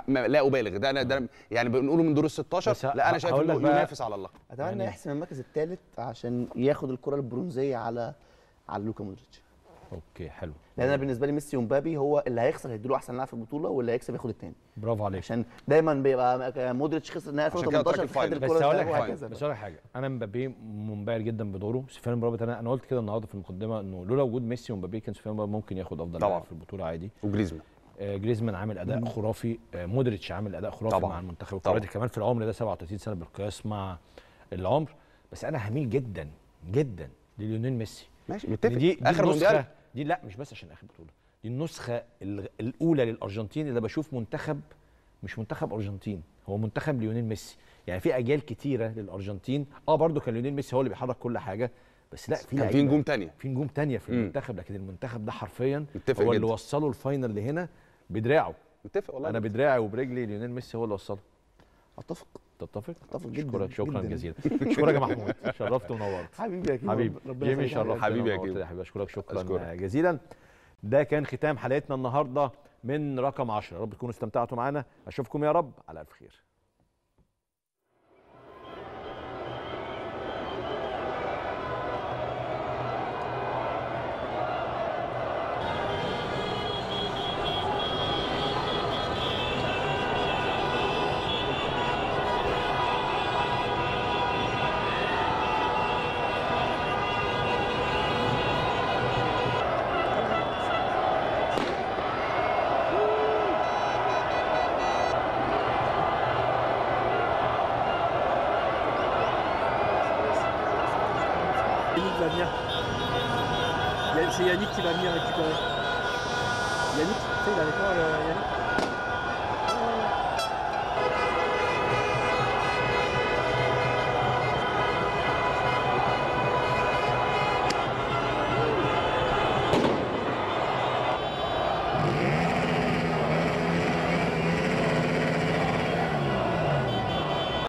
Speaker 5: لا ابالغ ده انا ده يعني بنقوله من دور ال 16 لا انا شايف انه ينافس على اللقب اتمنى
Speaker 4: يعني يحسم المركز الثالث عشان ياخد الكره البرونزيه على على لوكا مودريتش اوكي حلو لان انا بالنسبه لي ميسي ومبابي هو اللي هيخسر هيديله احسن لاعب في البطوله واللي هيكسب ياخد الثاني
Speaker 1: برافو عليك عشان
Speaker 4: دايما بيبقى مودريتش خسر نهائي 2018 خد الكره بس هقول لك حاجه بس
Speaker 1: هقول لك حاجه انا مبابي منبهر جدا بدوره سفيان مرابط انا انا قلت كده النهارده في المقدمه انه لولا وجود ميسي ومبابي كان سفيان مرابط ممكن ياخد افضل لاعب في البطوله عادي وجريزمان جريزمان عامل اداء خرافي آه، مودريتش عامل اداء خرافي طبعا. مع المنتخب الكويتي كمان في العمر ده 37 سنه بالقياس مع العمر بس انا هميل جدا جدا لليونيل ميسي ماشي متفق دي, دي اخر مونديال دي لا مش بس عشان اخر بطوله دي النسخه الاولى للارجنتين اللي بشوف منتخب مش منتخب ارجنتين هو منتخب ليونيل ميسي يعني في اجيال كتيره للارجنتين اه برده كان ليونيل ميسي هو اللي بيحرك كل حاجه بس لا في كان في نجوم تانية في نجوم تانية في المنتخب لكن المنتخب ده حرفيا هو اللي وصله الفاينل لهنا بدراعه متفق والله انا بدراعي وبرجلي ليونيل ميسي هو اللي وصله اتفق تتفق اتفق جدا اشكرك شكرا جزيلا [LAUGHS] اشكرك يا محمود شرفت ونورت حبيبي يا كريم حبيبي جيمي شرفت حبيبي يا كريم اشكرك شكرا أشكرك. جزيلا ده كان ختام حلقتنا النهارده من رقم 10 يا رب تكونوا استمتعتوا معانا اشوفكم يا رب على الف خير